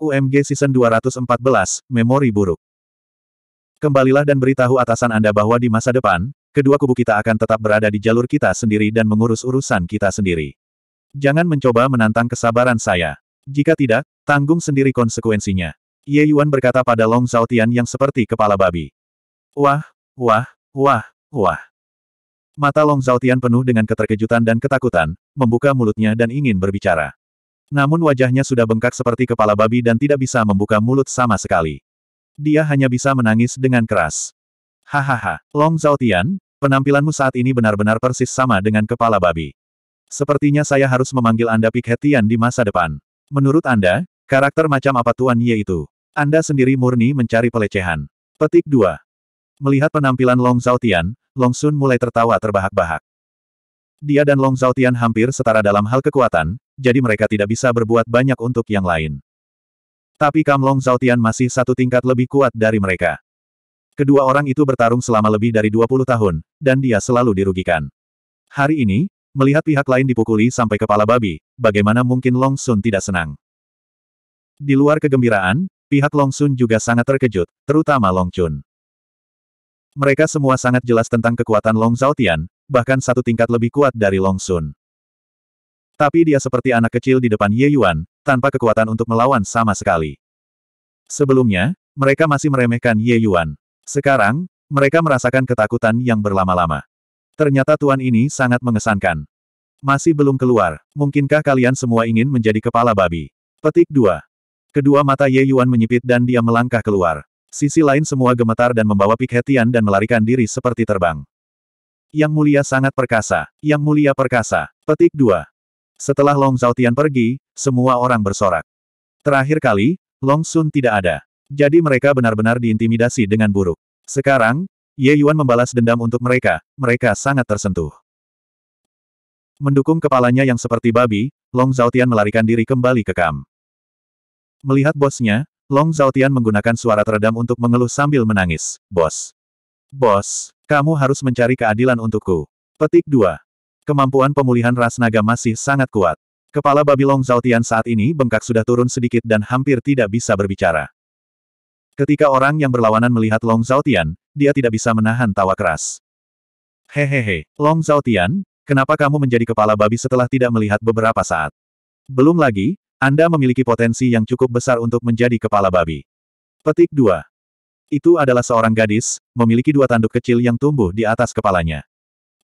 UMG Season 214, Memori Buruk. Kembalilah dan beritahu atasan Anda bahwa di masa depan, kedua kubu kita akan tetap berada di jalur kita sendiri dan mengurus urusan kita sendiri. Jangan mencoba menantang kesabaran saya. Jika tidak, tanggung sendiri konsekuensinya. Ye Yuan berkata pada Long Zhaotian yang seperti kepala babi. Wah, wah, wah, wah. Mata Long Zhaotian penuh dengan keterkejutan dan ketakutan, membuka mulutnya dan ingin berbicara. Namun wajahnya sudah bengkak seperti kepala babi dan tidak bisa membuka mulut sama sekali. Dia hanya bisa menangis dengan keras. Hahaha, Long Zhaotian, penampilanmu saat ini benar-benar persis sama dengan kepala babi. Sepertinya saya harus memanggil Anda Pikhetian di masa depan. Menurut Anda, karakter macam apa Tuan Ye itu? Anda sendiri murni mencari pelecehan. Petik 2. Melihat penampilan Long Zhaotian, Long Sun mulai tertawa terbahak-bahak dia dan Long Zhaotian hampir setara dalam hal kekuatan, jadi mereka tidak bisa berbuat banyak untuk yang lain. Tapi Kam Long Zhaotian masih satu tingkat lebih kuat dari mereka. Kedua orang itu bertarung selama lebih dari 20 tahun, dan dia selalu dirugikan. Hari ini, melihat pihak lain dipukuli sampai kepala babi, bagaimana mungkin Long Sun tidak senang? Di luar kegembiraan, pihak Long Sun juga sangat terkejut, terutama Long Chun. Mereka semua sangat jelas tentang kekuatan Long Zhaotian, bahkan satu tingkat lebih kuat dari Long Sun. Tapi dia seperti anak kecil di depan Ye Yuan, tanpa kekuatan untuk melawan sama sekali. Sebelumnya, mereka masih meremehkan Ye Yuan. Sekarang, mereka merasakan ketakutan yang berlama-lama. Ternyata tuan ini sangat mengesankan. Masih belum keluar, mungkinkah kalian semua ingin menjadi kepala babi? Petik 2. Kedua mata Ye Yuan menyipit dan dia melangkah keluar. Sisi lain semua gemetar dan membawa Pik Hetian dan melarikan diri seperti terbang. Yang mulia sangat perkasa, yang mulia perkasa. Petik 2. Setelah Long Zhaotian pergi, semua orang bersorak. Terakhir kali, Long Sun tidak ada. Jadi mereka benar-benar diintimidasi dengan buruk. Sekarang, Ye Yuan membalas dendam untuk mereka, mereka sangat tersentuh. Mendukung kepalanya yang seperti babi, Long Zhaotian melarikan diri kembali ke kam. Melihat bosnya, Long Zhaotian menggunakan suara teredam untuk mengeluh sambil menangis. Bos. Bos. Kamu harus mencari keadilan untukku. Petik 2. Kemampuan pemulihan ras naga masih sangat kuat. Kepala Babilong Zautian saat ini bengkak sudah turun sedikit dan hampir tidak bisa berbicara. Ketika orang yang berlawanan melihat Long Zautian, dia tidak bisa menahan tawa keras. Hehehe, Long Zautian, kenapa kamu menjadi kepala babi setelah tidak melihat beberapa saat? Belum lagi, Anda memiliki potensi yang cukup besar untuk menjadi kepala babi. Petik 2. Itu adalah seorang gadis, memiliki dua tanduk kecil yang tumbuh di atas kepalanya.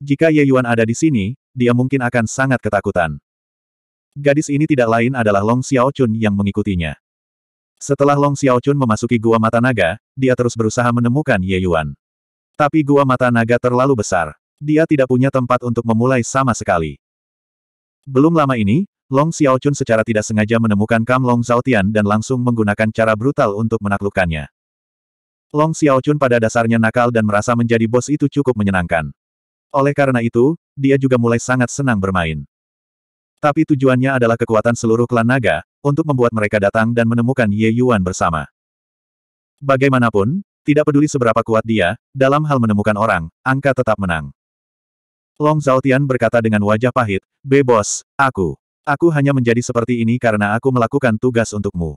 Jika Ye Yuan ada di sini, dia mungkin akan sangat ketakutan. Gadis ini tidak lain adalah Long Xiao Chun yang mengikutinya. Setelah Long Xiao Chun memasuki Gua Mata Naga, dia terus berusaha menemukan Ye Yuan. Tapi Gua Mata Naga terlalu besar. Dia tidak punya tempat untuk memulai sama sekali. Belum lama ini, Long Xiao Chun secara tidak sengaja menemukan Kam Long Zautian dan langsung menggunakan cara brutal untuk menaklukkannya. Long Xiaochun pada dasarnya nakal dan merasa menjadi bos itu cukup menyenangkan. Oleh karena itu, dia juga mulai sangat senang bermain. Tapi tujuannya adalah kekuatan seluruh klan naga, untuk membuat mereka datang dan menemukan Ye Yuan bersama. Bagaimanapun, tidak peduli seberapa kuat dia, dalam hal menemukan orang, angka tetap menang. Long Zhaotian berkata dengan wajah pahit, Bebos, aku. Aku hanya menjadi seperti ini karena aku melakukan tugas untukmu.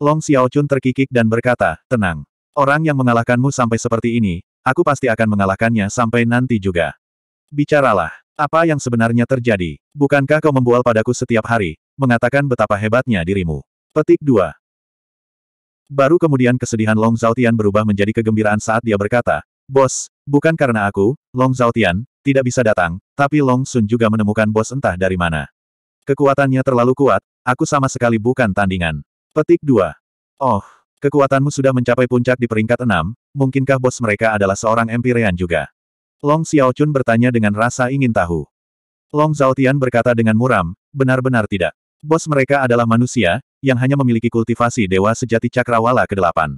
Long Xiaochun terkikik dan berkata, tenang. Orang yang mengalahkanmu sampai seperti ini, aku pasti akan mengalahkannya sampai nanti juga. Bicaralah, apa yang sebenarnya terjadi? Bukankah kau membual padaku setiap hari, mengatakan betapa hebatnya dirimu? Petik 2. Baru kemudian kesedihan Long Zhaotian berubah menjadi kegembiraan saat dia berkata, Bos, bukan karena aku, Long Zhaotian, tidak bisa datang, tapi Long Sun juga menemukan bos entah dari mana. Kekuatannya terlalu kuat, aku sama sekali bukan tandingan. Petik 2. Oh, Kekuatanmu sudah mencapai puncak di peringkat enam, mungkinkah bos mereka adalah seorang Empyrean juga? Long Xiao Chun bertanya dengan rasa ingin tahu. Long Zhaotian berkata dengan muram, benar-benar tidak. Bos mereka adalah manusia, yang hanya memiliki kultivasi dewa sejati cakrawala ke-8.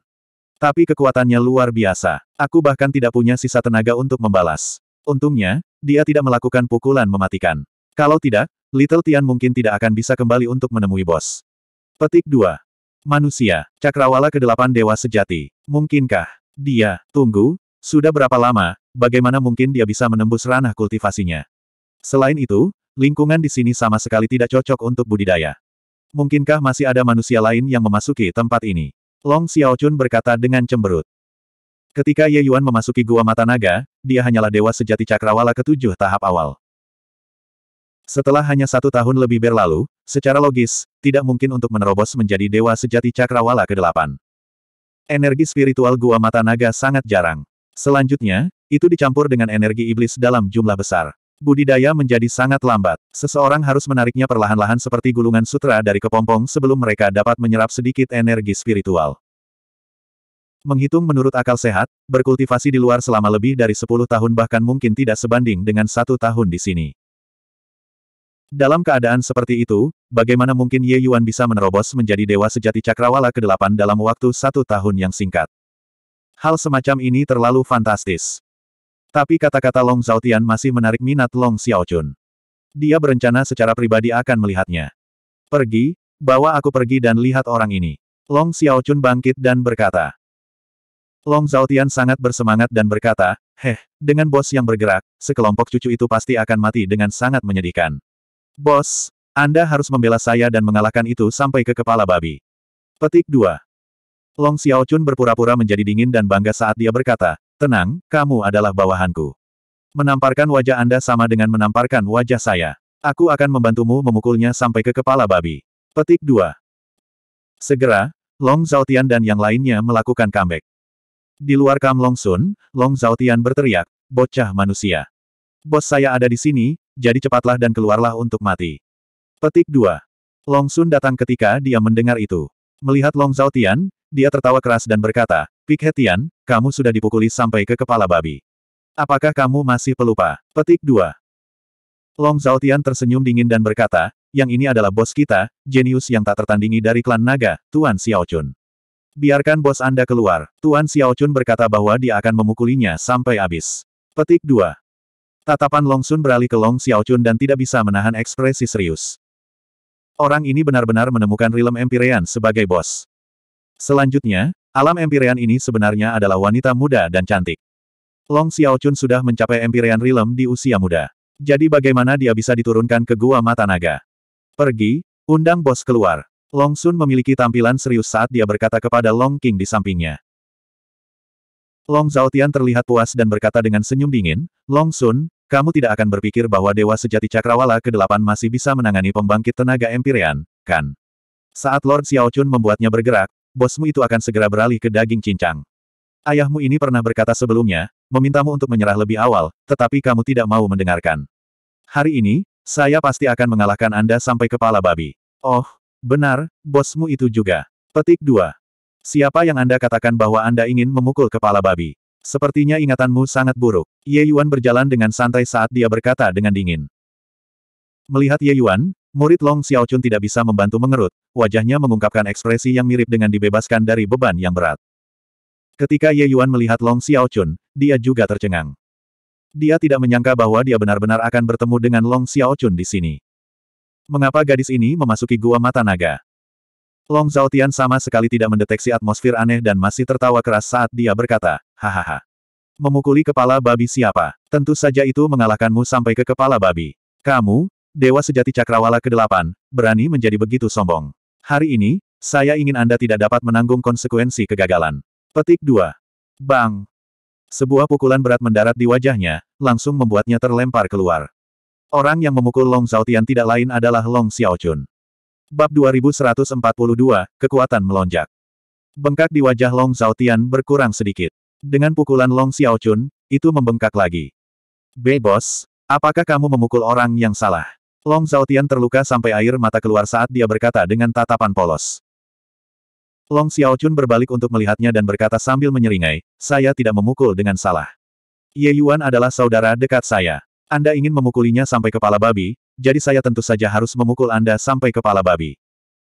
Tapi kekuatannya luar biasa. Aku bahkan tidak punya sisa tenaga untuk membalas. Untungnya, dia tidak melakukan pukulan mematikan. Kalau tidak, Little Tian mungkin tidak akan bisa kembali untuk menemui bos. Petik 2. Manusia, cakrawala kedelapan dewa sejati. Mungkinkah? Dia, tunggu, sudah berapa lama, bagaimana mungkin dia bisa menembus ranah kultivasinya? Selain itu, lingkungan di sini sama sekali tidak cocok untuk budidaya. Mungkinkah masih ada manusia lain yang memasuki tempat ini? Long Xiaochun berkata dengan cemberut. Ketika Ye Yuan memasuki Gua Mata Naga, dia hanyalah dewa sejati cakrawala ketujuh tahap awal. Setelah hanya satu tahun lebih berlalu, secara logis, tidak mungkin untuk menerobos menjadi dewa sejati cakrawala ke-8. Energi spiritual gua mata naga sangat jarang. Selanjutnya, itu dicampur dengan energi iblis dalam jumlah besar. Budidaya menjadi sangat lambat. Seseorang harus menariknya perlahan-lahan seperti gulungan sutra dari kepompong sebelum mereka dapat menyerap sedikit energi spiritual. Menghitung menurut akal sehat, berkultivasi di luar selama lebih dari 10 tahun bahkan mungkin tidak sebanding dengan satu tahun di sini. Dalam keadaan seperti itu, bagaimana mungkin Ye Yuan bisa menerobos menjadi dewa sejati cakrawala ke-8 dalam waktu satu tahun yang singkat? Hal semacam ini terlalu fantastis. Tapi kata-kata Long Zhaotian masih menarik minat Long Xiaochun. Dia berencana secara pribadi akan melihatnya. Pergi, bawa aku pergi dan lihat orang ini. Long Xiaochun bangkit dan berkata. Long Zhaotian sangat bersemangat dan berkata, Heh, dengan bos yang bergerak, sekelompok cucu itu pasti akan mati dengan sangat menyedihkan. Bos, Anda harus membela saya dan mengalahkan itu sampai ke kepala babi. Petik 2. Long Xiaochun berpura-pura menjadi dingin dan bangga saat dia berkata, Tenang, kamu adalah bawahanku. Menamparkan wajah Anda sama dengan menamparkan wajah saya. Aku akan membantumu memukulnya sampai ke kepala babi. Petik 2. Segera, Long Zhaotian dan yang lainnya melakukan comeback. Di luar Kam Long Sun, Long Zhaotian berteriak, bocah manusia. Bos saya ada di sini, jadi cepatlah dan keluarlah untuk mati. Petik 2. Long Sun datang ketika dia mendengar itu. Melihat Long Zhao Tian, dia tertawa keras dan berkata, Pik He Tian, kamu sudah dipukuli sampai ke kepala babi. Apakah kamu masih pelupa? Petik 2. Long Zhao Tian tersenyum dingin dan berkata, yang ini adalah bos kita, jenius yang tak tertandingi dari klan naga, Tuan Xiao Chun. Biarkan bos Anda keluar. Tuan Xiao Chun berkata bahwa dia akan memukulinya sampai habis. Petik 2. Tatapan Long Sun beralih ke Long Xiao Chun dan tidak bisa menahan ekspresi serius. Orang ini benar-benar menemukan Rilem Empirean sebagai bos. Selanjutnya, alam Empirean ini sebenarnya adalah wanita muda dan cantik. Long Xiao Chun sudah mencapai Empirean Rilem di usia muda. Jadi bagaimana dia bisa diturunkan ke Gua Mata Naga? Pergi, undang bos keluar. Long Sun memiliki tampilan serius saat dia berkata kepada Long King di sampingnya. Long Zhaotian terlihat puas dan berkata dengan senyum dingin, Long Sun, kamu tidak akan berpikir bahwa Dewa Sejati Cakrawala ke-8 masih bisa menangani pembangkit tenaga Empyrean, kan? Saat Lord Xiao Chun membuatnya bergerak, bosmu itu akan segera beralih ke daging cincang. Ayahmu ini pernah berkata sebelumnya, memintamu untuk menyerah lebih awal, tetapi kamu tidak mau mendengarkan. Hari ini, saya pasti akan mengalahkan Anda sampai kepala babi. Oh, benar, bosmu itu juga. Petik 2. Siapa yang Anda katakan bahwa Anda ingin memukul kepala babi? Sepertinya ingatanmu sangat buruk. Ye Yuan berjalan dengan santai saat dia berkata dengan dingin. Melihat Ye Yuan, murid Long Xiaochun tidak bisa membantu mengerut, wajahnya mengungkapkan ekspresi yang mirip dengan dibebaskan dari beban yang berat. Ketika Ye Yuan melihat Long Xiaochun, dia juga tercengang. Dia tidak menyangka bahwa dia benar-benar akan bertemu dengan Long Xiaochun di sini. Mengapa gadis ini memasuki gua mata naga? Long Zhaotian sama sekali tidak mendeteksi atmosfer aneh dan masih tertawa keras saat dia berkata, hahaha. Memukuli kepala babi siapa? Tentu saja itu mengalahkanmu sampai ke kepala babi. Kamu, Dewa Sejati Cakrawala ke-8, berani menjadi begitu sombong. Hari ini, saya ingin Anda tidak dapat menanggung konsekuensi kegagalan. Petik 2. Bang! Sebuah pukulan berat mendarat di wajahnya, langsung membuatnya terlempar keluar. Orang yang memukul Long Zhaotian tidak lain adalah Long Xiaochun. Bab 2142, Kekuatan Melonjak. Bengkak di wajah Long Zhaotian berkurang sedikit. Dengan pukulan Long Xiaochun, itu membengkak lagi. Bebos, apakah kamu memukul orang yang salah? Long Zhaotian terluka sampai air mata keluar saat dia berkata dengan tatapan polos. Long Xiaochun berbalik untuk melihatnya dan berkata sambil menyeringai, saya tidak memukul dengan salah. Ye Yuan adalah saudara dekat saya. Anda ingin memukulinya sampai kepala babi, jadi saya tentu saja harus memukul Anda sampai kepala babi.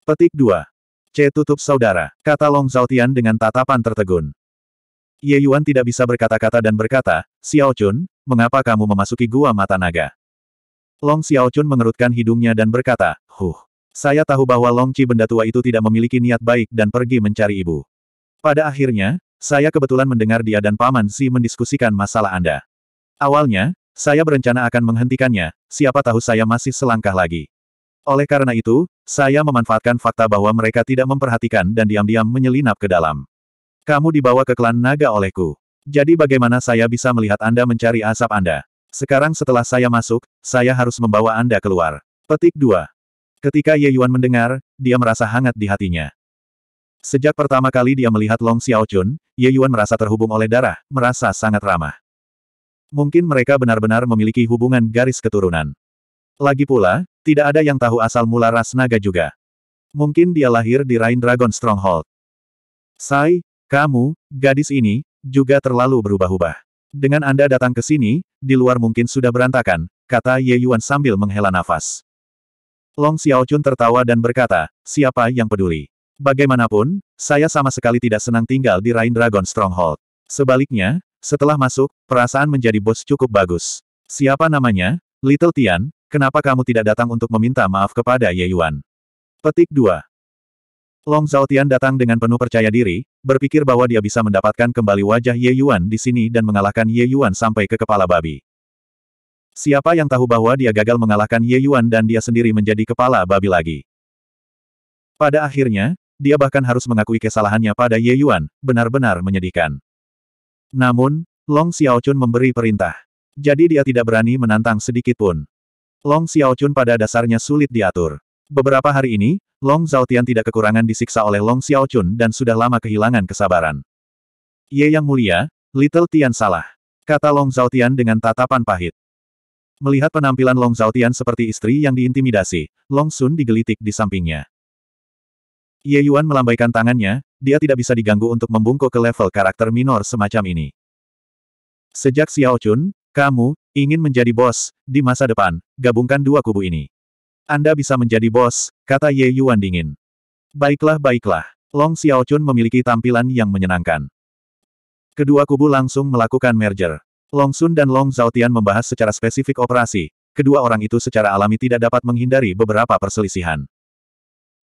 Petik 2. C. Tutup saudara, kata Long Zhaotian dengan tatapan tertegun. Ye Yuan tidak bisa berkata-kata dan berkata, Xiao Chun, mengapa kamu memasuki gua mata naga? Long Xiao Chun mengerutkan hidungnya dan berkata, Huh, saya tahu bahwa Long Qi benda tua itu tidak memiliki niat baik dan pergi mencari ibu. Pada akhirnya, saya kebetulan mendengar dia dan Paman Si mendiskusikan masalah Anda. Awalnya, saya berencana akan menghentikannya, siapa tahu saya masih selangkah lagi. Oleh karena itu, saya memanfaatkan fakta bahwa mereka tidak memperhatikan dan diam-diam menyelinap ke dalam. Kamu dibawa ke klan naga olehku. Jadi bagaimana saya bisa melihat Anda mencari asap Anda? Sekarang setelah saya masuk, saya harus membawa Anda keluar. Petik 2. Ketika Ye Yuan mendengar, dia merasa hangat di hatinya. Sejak pertama kali dia melihat Long Xiaochun, Ye Yuan merasa terhubung oleh darah, merasa sangat ramah. Mungkin mereka benar-benar memiliki hubungan garis keturunan. Lagi pula, tidak ada yang tahu asal mula ras naga juga. Mungkin dia lahir di Rain Dragon Stronghold. Sai, kamu, gadis ini, juga terlalu berubah-ubah. Dengan Anda datang ke sini, di luar mungkin sudah berantakan, kata Ye Yuan sambil menghela nafas. Long Xiao Chun tertawa dan berkata, siapa yang peduli? Bagaimanapun, saya sama sekali tidak senang tinggal di Rain Dragon Stronghold. Sebaliknya, setelah masuk, perasaan menjadi bos cukup bagus. Siapa namanya? Little Tian, kenapa kamu tidak datang untuk meminta maaf kepada Ye Yuan? Petik 2. Long Tian datang dengan penuh percaya diri, berpikir bahwa dia bisa mendapatkan kembali wajah Ye Yuan di sini dan mengalahkan Ye Yuan sampai ke kepala babi. Siapa yang tahu bahwa dia gagal mengalahkan Ye Yuan dan dia sendiri menjadi kepala babi lagi? Pada akhirnya, dia bahkan harus mengakui kesalahannya pada Ye Yuan, benar-benar menyedihkan. Namun, Long Xiaochun memberi perintah. Jadi dia tidak berani menantang sedikit pun. Long Xiaochun pada dasarnya sulit diatur. Beberapa hari ini, Long Zhaotian tidak kekurangan disiksa oleh Long Xiaochun dan sudah lama kehilangan kesabaran. Ye Yang Mulia, Little Tian salah. Kata Long Zhaotian dengan tatapan pahit. Melihat penampilan Long Zhaotian seperti istri yang diintimidasi, Long Sun digelitik di sampingnya. Ye Yuan melambaikan tangannya, dia tidak bisa diganggu untuk membungkuk ke level karakter minor semacam ini. Sejak Xiao Chun, kamu, ingin menjadi bos, di masa depan, gabungkan dua kubu ini. Anda bisa menjadi bos, kata Ye Yuan dingin. Baiklah baiklah, Long Xiao Chun memiliki tampilan yang menyenangkan. Kedua kubu langsung melakukan merger. Long Sun dan Long Zhaotian membahas secara spesifik operasi, kedua orang itu secara alami tidak dapat menghindari beberapa perselisihan.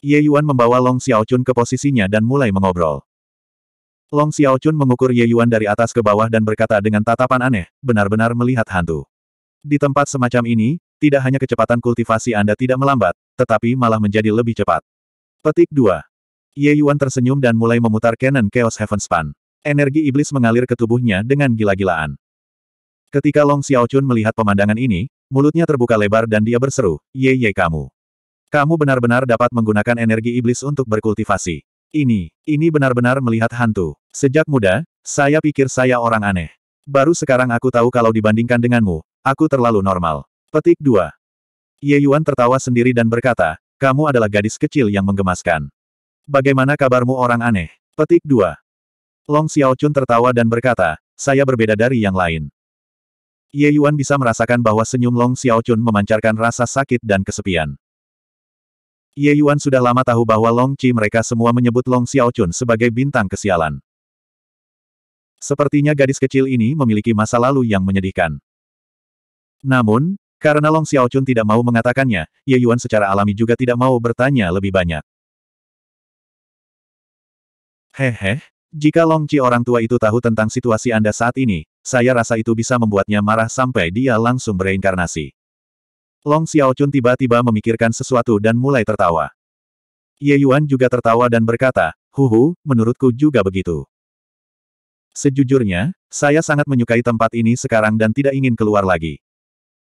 Ye Yuan membawa Long Xiaochun ke posisinya dan mulai mengobrol. Long Xiaochun mengukur Ye Yuan dari atas ke bawah dan berkata dengan tatapan aneh, benar-benar melihat hantu. Di tempat semacam ini, tidak hanya kecepatan kultivasi Anda tidak melambat, tetapi malah menjadi lebih cepat. Petik 2. Ye Yuan tersenyum dan mulai memutar Canon Chaos Heaven Span. Energi iblis mengalir ke tubuhnya dengan gila-gilaan. Ketika Long Xiaochun melihat pemandangan ini, mulutnya terbuka lebar dan dia berseru, Ye Ye kamu. Kamu benar-benar dapat menggunakan energi iblis untuk berkultivasi. Ini, ini benar-benar melihat hantu. Sejak muda, saya pikir saya orang aneh. Baru sekarang aku tahu kalau dibandingkan denganmu, aku terlalu normal. Petik 2. Ye Yuan tertawa sendiri dan berkata, kamu adalah gadis kecil yang menggemaskan. Bagaimana kabarmu orang aneh? Petik 2. Long Xiao Chun tertawa dan berkata, saya berbeda dari yang lain. Ye Yuan bisa merasakan bahwa senyum Long Xiao Chun memancarkan rasa sakit dan kesepian. Ye Yuan sudah lama tahu bahwa Long Qi mereka semua menyebut Long Xiao Chun sebagai bintang kesialan. Sepertinya gadis kecil ini memiliki masa lalu yang menyedihkan. Namun, karena Long Xiao Chun tidak mau mengatakannya, Ye Yuan secara alami juga tidak mau bertanya lebih banyak. Hehe, jika Long Qi orang tua itu tahu tentang situasi Anda saat ini, saya rasa itu bisa membuatnya marah sampai dia langsung bereinkarnasi. Long Xiaochun tiba-tiba memikirkan sesuatu dan mulai tertawa. Ye Yuan juga tertawa dan berkata, Huhu, menurutku juga begitu. Sejujurnya, saya sangat menyukai tempat ini sekarang dan tidak ingin keluar lagi.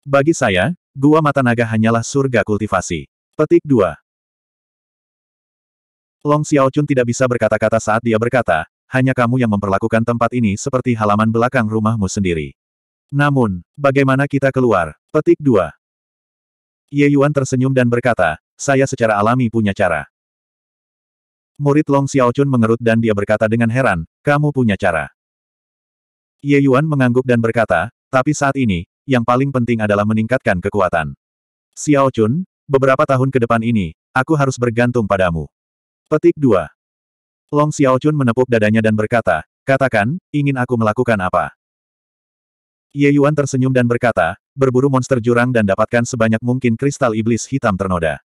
Bagi saya, Gua Mata Naga hanyalah surga kultivasi. Petik 2. Long Xiaochun tidak bisa berkata-kata saat dia berkata, hanya kamu yang memperlakukan tempat ini seperti halaman belakang rumahmu sendiri. Namun, bagaimana kita keluar? Petik 2. Ye Yuan tersenyum dan berkata, saya secara alami punya cara. Murid Long Xiao Chun mengerut dan dia berkata dengan heran, kamu punya cara. Ye Yuan mengangguk dan berkata, tapi saat ini, yang paling penting adalah meningkatkan kekuatan. Xiao Chun, beberapa tahun ke depan ini, aku harus bergantung padamu. Petik 2. Long Chun menepuk dadanya dan berkata, katakan, ingin aku melakukan apa? Ye Yuan tersenyum dan berkata, berburu monster jurang dan dapatkan sebanyak mungkin kristal iblis hitam ternoda.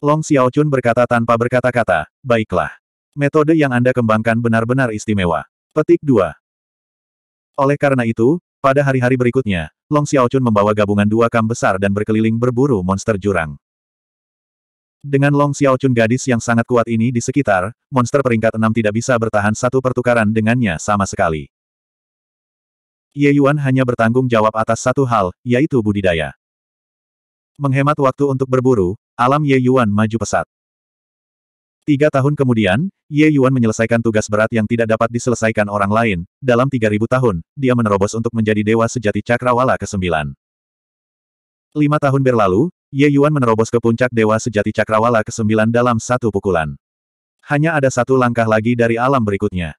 Long Xiaochun berkata tanpa berkata-kata, baiklah. Metode yang Anda kembangkan benar-benar istimewa. Petik 2. Oleh karena itu, pada hari-hari berikutnya, Long Xiaochun membawa gabungan dua kam besar dan berkeliling berburu monster jurang. Dengan Long Xiaochun gadis yang sangat kuat ini di sekitar, monster peringkat 6 tidak bisa bertahan satu pertukaran dengannya sama sekali. Ye Yuan hanya bertanggung jawab atas satu hal, yaitu budidaya. Menghemat waktu untuk berburu, alam Ye Yuan maju pesat. Tiga tahun kemudian, Ye Yuan menyelesaikan tugas berat yang tidak dapat diselesaikan orang lain. Dalam 3.000 tahun, dia menerobos untuk menjadi dewa sejati cakrawala ke-9. Lima tahun berlalu, Ye Yuan menerobos ke puncak dewa sejati cakrawala ke-9 dalam satu pukulan. Hanya ada satu langkah lagi dari alam berikutnya.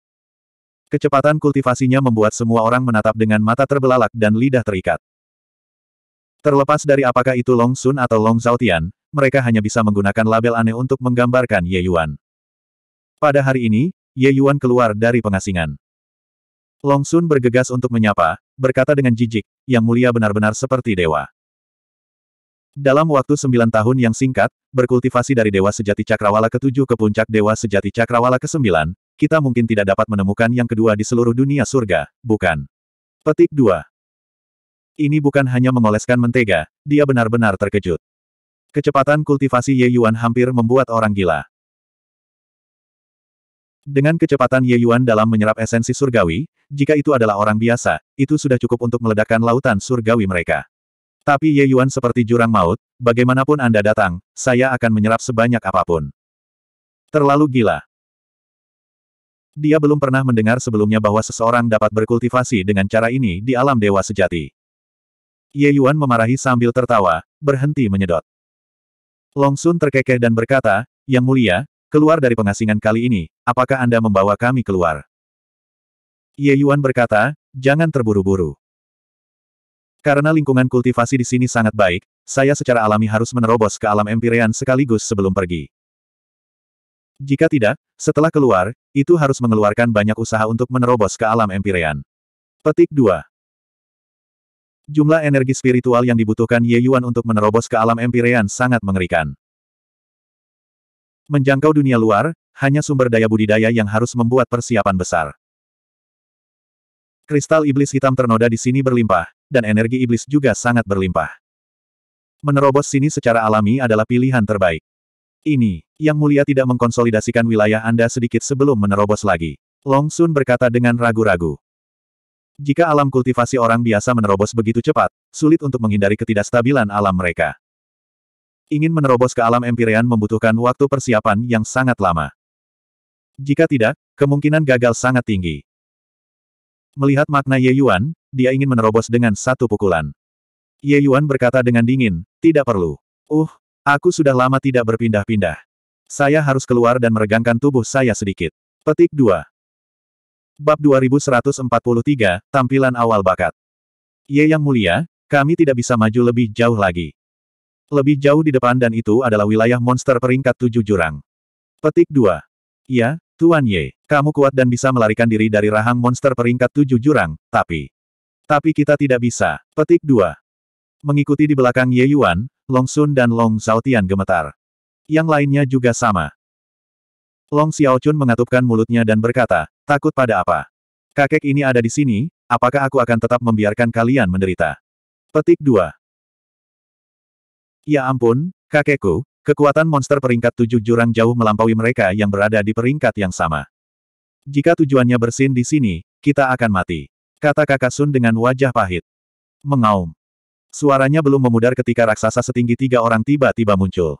Kecepatan kultivasinya membuat semua orang menatap dengan mata terbelalak dan lidah terikat. Terlepas dari apakah itu Long Sun atau Long Zhaotian, mereka hanya bisa menggunakan label aneh untuk menggambarkan Ye Yuan. Pada hari ini, Ye Yuan keluar dari pengasingan. Long Sun bergegas untuk menyapa, berkata dengan jijik, yang mulia benar-benar seperti dewa. Dalam waktu sembilan tahun yang singkat, berkultivasi dari Dewa Sejati Cakrawala ke ketujuh ke puncak Dewa Sejati Cakrawala ke kesembilan, kita mungkin tidak dapat menemukan yang kedua di seluruh dunia surga, bukan? Petik 2. Ini bukan hanya mengoleskan mentega, dia benar-benar terkejut. Kecepatan kultivasi Ye Yuan hampir membuat orang gila. Dengan kecepatan Ye Yuan dalam menyerap esensi surgawi, jika itu adalah orang biasa, itu sudah cukup untuk meledakkan lautan surgawi mereka. Tapi Ye Yuan seperti jurang maut, bagaimanapun Anda datang, saya akan menyerap sebanyak apapun. Terlalu gila. Dia belum pernah mendengar sebelumnya bahwa seseorang dapat berkultivasi dengan cara ini di alam dewa sejati. Ye Yuan memarahi sambil tertawa, berhenti menyedot. Long Sun terkekeh dan berkata, Yang mulia, keluar dari pengasingan kali ini, apakah Anda membawa kami keluar? Ye Yuan berkata, jangan terburu-buru. Karena lingkungan kultivasi di sini sangat baik, saya secara alami harus menerobos ke alam empirean sekaligus sebelum pergi. Jika tidak, setelah keluar, itu harus mengeluarkan banyak usaha untuk menerobos ke alam empirean. Petik 2. Jumlah energi spiritual yang dibutuhkan Ye Yuan untuk menerobos ke alam empirean sangat mengerikan. Menjangkau dunia luar, hanya sumber daya budidaya yang harus membuat persiapan besar. Kristal iblis hitam ternoda di sini berlimpah, dan energi iblis juga sangat berlimpah. Menerobos sini secara alami adalah pilihan terbaik. Ini, Yang Mulia tidak mengkonsolidasikan wilayah Anda sedikit sebelum menerobos lagi. Long Sun berkata dengan ragu-ragu. Jika alam kultivasi orang biasa menerobos begitu cepat, sulit untuk menghindari ketidakstabilan alam mereka. Ingin menerobos ke alam empirian membutuhkan waktu persiapan yang sangat lama. Jika tidak, kemungkinan gagal sangat tinggi. Melihat makna Ye Yuan, dia ingin menerobos dengan satu pukulan. Ye Yuan berkata dengan dingin, tidak perlu. Uh, aku sudah lama tidak berpindah-pindah. Saya harus keluar dan meregangkan tubuh saya sedikit. Petik 2. Bab 2143, Tampilan Awal Bakat. Ye Yang Mulia, kami tidak bisa maju lebih jauh lagi. Lebih jauh di depan dan itu adalah wilayah monster peringkat tujuh jurang. Petik 2. Ya, Tuan Ye, kamu kuat dan bisa melarikan diri dari rahang monster peringkat tujuh jurang, tapi... Tapi kita tidak bisa. Petik 2. Mengikuti di belakang Ye Yuan, Long Sun dan Long Xiaotian gemetar. Yang lainnya juga sama. Long Xiaochun mengatupkan mulutnya dan berkata, takut pada apa? Kakek ini ada di sini, apakah aku akan tetap membiarkan kalian menderita? Petik 2. Ya ampun, kakekku, Kekuatan monster peringkat tujuh jurang jauh melampaui mereka yang berada di peringkat yang sama. Jika tujuannya bersin di sini, kita akan mati. Kata kakak Sun dengan wajah pahit. Mengaum. Suaranya belum memudar ketika raksasa setinggi tiga orang tiba-tiba muncul.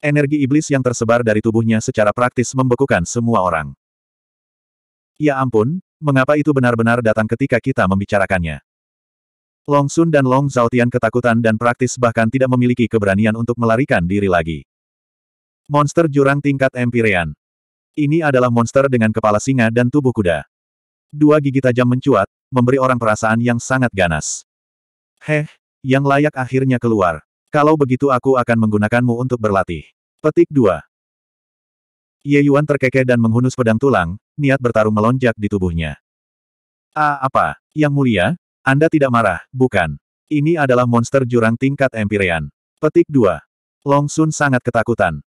Energi iblis yang tersebar dari tubuhnya secara praktis membekukan semua orang. Ya ampun, mengapa itu benar-benar datang ketika kita membicarakannya? Long Sun dan Long Zhaotian ketakutan dan praktis bahkan tidak memiliki keberanian untuk melarikan diri lagi. Monster jurang tingkat Empyrean. Ini adalah monster dengan kepala singa dan tubuh kuda. Dua gigi tajam mencuat, memberi orang perasaan yang sangat ganas. Heh, yang layak akhirnya keluar. Kalau begitu aku akan menggunakanmu untuk berlatih. Petik 2. Ye Yuan terkekeh dan menghunus pedang tulang, niat bertarung melonjak di tubuhnya. Ah apa, Yang Mulia, anda tidak marah, bukan? Ini adalah monster jurang tingkat Empyrean. Petik 2. Long Sun sangat ketakutan.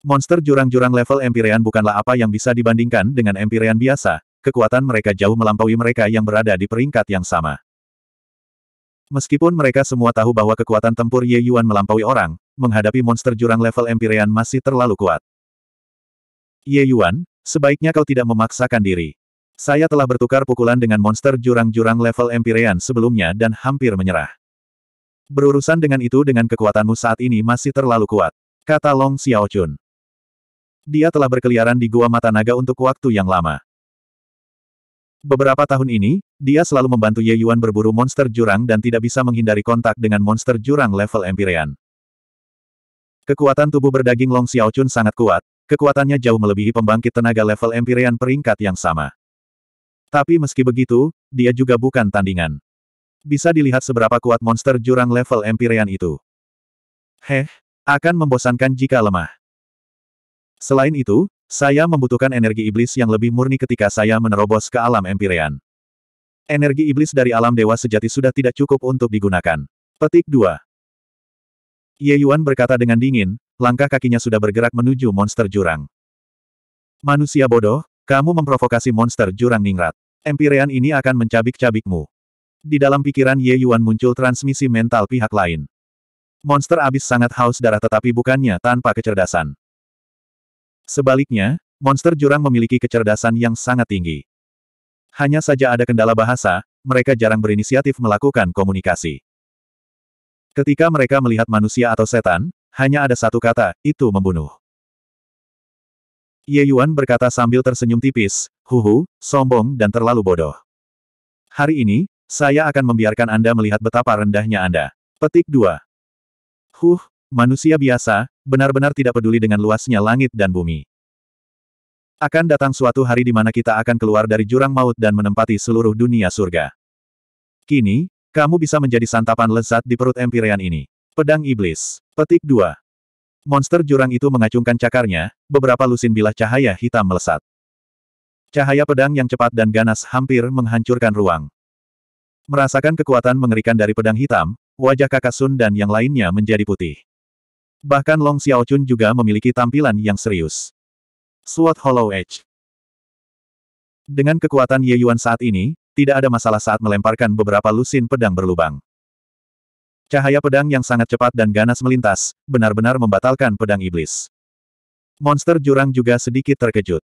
Monster jurang-jurang level Empyrean bukanlah apa yang bisa dibandingkan dengan Empyrean biasa, kekuatan mereka jauh melampaui mereka yang berada di peringkat yang sama. Meskipun mereka semua tahu bahwa kekuatan tempur Ye Yuan melampaui orang, menghadapi monster jurang level Empyrean masih terlalu kuat. Ye Yuan, sebaiknya kau tidak memaksakan diri. Saya telah bertukar pukulan dengan monster jurang-jurang level Empyrean sebelumnya dan hampir menyerah. Berurusan dengan itu dengan kekuatanmu saat ini masih terlalu kuat, kata Long Xiaochun. Dia telah berkeliaran di Gua Mata Naga untuk waktu yang lama. Beberapa tahun ini, dia selalu membantu Ye Yuan berburu monster jurang dan tidak bisa menghindari kontak dengan monster jurang level Empyrean. Kekuatan tubuh berdaging Long Xiaochun sangat kuat, kekuatannya jauh melebihi pembangkit tenaga level Empyrean peringkat yang sama. Tapi meski begitu, dia juga bukan tandingan. Bisa dilihat seberapa kuat monster jurang level Empyrean itu. Heh, akan membosankan jika lemah. Selain itu, saya membutuhkan energi iblis yang lebih murni ketika saya menerobos ke alam Empyrean. Energi iblis dari alam dewa sejati sudah tidak cukup untuk digunakan. Petik 2. Ye Yuan berkata dengan dingin, langkah kakinya sudah bergerak menuju monster jurang. Manusia bodoh, kamu memprovokasi monster jurang ningrat. Empirean ini akan mencabik-cabikmu. Di dalam pikiran Ye Yuan muncul transmisi mental pihak lain. Monster abis sangat haus darah tetapi bukannya tanpa kecerdasan. Sebaliknya, monster jurang memiliki kecerdasan yang sangat tinggi. Hanya saja ada kendala bahasa, mereka jarang berinisiatif melakukan komunikasi. Ketika mereka melihat manusia atau setan, hanya ada satu kata, itu membunuh. Ye Yuan berkata sambil tersenyum tipis, huhu, sombong dan terlalu bodoh. Hari ini, saya akan membiarkan Anda melihat betapa rendahnya Anda. Petik 2. Huh, manusia biasa, benar-benar tidak peduli dengan luasnya langit dan bumi. Akan datang suatu hari di mana kita akan keluar dari jurang maut dan menempati seluruh dunia surga. Kini, kamu bisa menjadi santapan lezat di perut Empirean ini. Pedang Iblis. Petik 2. Monster jurang itu mengacungkan cakarnya, beberapa lusin bilah cahaya hitam melesat. Cahaya pedang yang cepat dan ganas hampir menghancurkan ruang. Merasakan kekuatan mengerikan dari pedang hitam, wajah kakak Sun dan yang lainnya menjadi putih. Bahkan Long Xiao Chun juga memiliki tampilan yang serius. Sword Hollow Edge Dengan kekuatan Ye Yuan saat ini, tidak ada masalah saat melemparkan beberapa lusin pedang berlubang. Cahaya pedang yang sangat cepat dan ganas melintas, benar-benar membatalkan pedang iblis. Monster jurang juga sedikit terkejut.